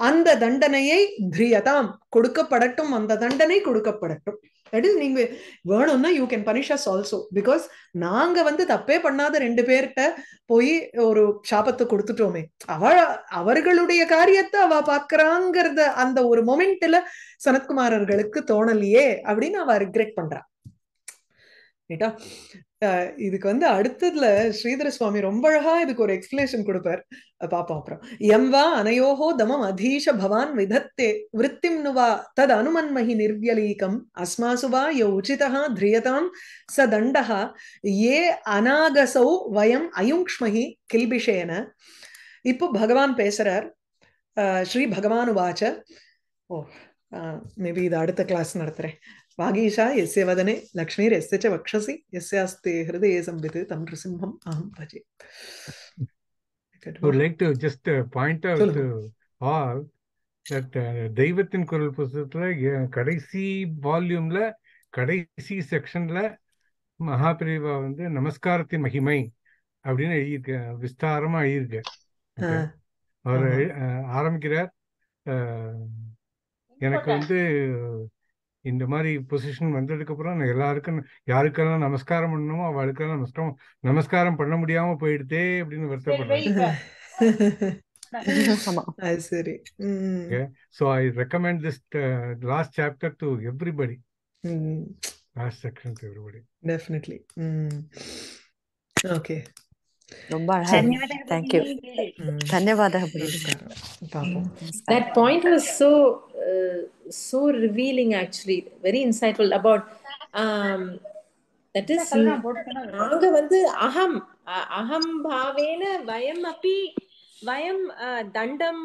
அந்த தண்டனையை திரியதாம் கொடுக்கப்படட்டும் அந்த தண்டனை கொடுக்கப்படட்டும் தட் இஸ் நீங்க வேணும்னா you can punish us also because நாங்க வந்து தப்பே பண்ணாத ரெண்டு பேர்கிட்ட போய் ஒரு சாபத்தை கொடுத்துட்டோமே அவ அவர்களுடைய காரியத்தை அவ பாக்குறாங்கிறத அந்த ஒரு மொமெண்ட்ல சனத்குமாரர்களுக்கு தோணலையே அப்படின்னு அவ ரிக்ரெட் பண்றா ரைட்டா இதுக்கு வந்து அடுத்ததுல ஸ்ரீதர சுவாமி ரொம்ப அழகா இதுக்கு ஒரு எக்ஸ்பிளேஷன் கொடுப்பார் பாப்போம் அப்புறம் வா அனையோஹோ தமம் அதீஷ பவான் விதத்தே விற்த்திம் நுவா தத் அனுமன்மகி நிர்வியலீகம் வா யோ உச்சிதா திரியதாம் ச தண்டா ஏ அநாகசௌ வயம் அயுங்ஷ்மஹி கில்பிஷேன இப்போ பகவான் பேசுறார் ஸ்ரீ பகவானு வாச்ச ஓ மேபி இது அடுத்த கிளாஸ் நடத்துறேன் वागीशा எஸ் वदने लक्ष्मीर्यस्य எஸ் वक्षसि यस्यास्ते हृदये संवित् तं नृसिंहम् अहं भजे would like to just uh, point out to uh, all that uh, தெய்வத்தின் குரல் புத்தகத்துல கடைசி வால்யூம்ல கடைசி செக்ஷன்ல மகாபிரிவா வந்து நமஸ்காரத்தின் மகிமை அப்படின்னு எழுதியிருக்க விஸ்தாரமா எழுதியிருக்க அவர் ஆரம்பிக்கிறார் எனக்கு வந்து இந்த மாதிரி பொசிஷன் வந்ததுக்கப்புறம் எல்லாருக்கும் யாருக்கெல்லாம் நமஸ்காரம் பண்ணணுமோ அவளுக்கெல்லாம் நஷ்டம் நமஸ்காரம் பண்ண முடியாம போயிடுதே அப்படின்னு வருத்தப்படுறாங்க சரி so I recommend this last chapter to everybody last section to everybody definitely okay ரொம்ப அழகா தேங்க்யூ தன்யவாதக that point was so so revealing actually very insightful about that is நாங்க வந்து அகம் அகம் பாவேன வயம் அப்பி வயம் தண்டம்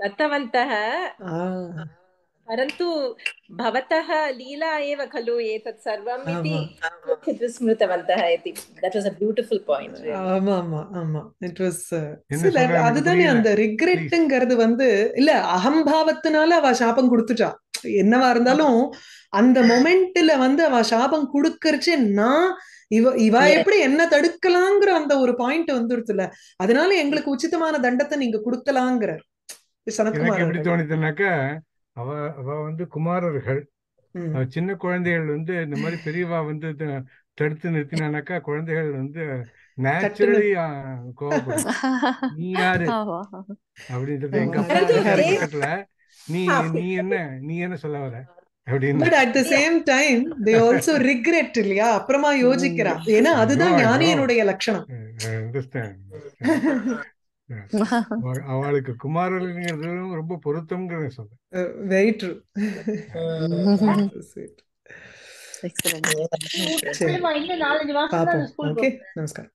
தத்தவந்தக परन्तु भवतः लीला एव खलु एतत् सर्वम् इति स्मृतवन्तः इति that was a beautiful point ஆமா ஆமா ஆமா वास् வாஸ் இல்ல அதுதானே அந்த ரிக்ரெட்ங்கிறது வந்து இல்ல அகம்பாவத்தினால அவ சாபம் கொடுத்துட்டா என்னவா இருந்தாலும் அந்த மொமெண்ட்ல வந்து அவ சாபம் குடுக்கறச்சு நான் இவ இவ எப்படி என்ன தடுக்கலாங்கிற அந்த ஒரு பாயிண்ட் வந்துருச்சுல அதனால எங்களுக்கு உச்சிதமான தண்டத்தை நீங்க குடுக்கலாங்கிற சனத்குமார் எப்படி தோணுதுனாக்கா அவ அவ வந்து குமாரர்கள் சின்ன குழந்தைகள் வந்து இந்த மாதிரி பெரியவா வந்து தடுத்து நிறுத்தினானாக்கா குழந்தைகள் வந்து நேச்சுரலி கோவப்படும் நீ யாரு அப்படின்றது எங்க கட்டல நீ நீ என்ன நீ என்ன சொல்ல வர but at the same time they also regret இல்லையா அப்புறமா யோசிக்கிறா ஏன்னா mm. அதுதான் ஞானியனுடைய லட்சணம் அவளுக்கு குமாரங்கிறது ரொம்ப பொருத்தம்ங்கிறத சொல்றேன் வெரி ட்ரூ ஓகே நமஸ்காரம்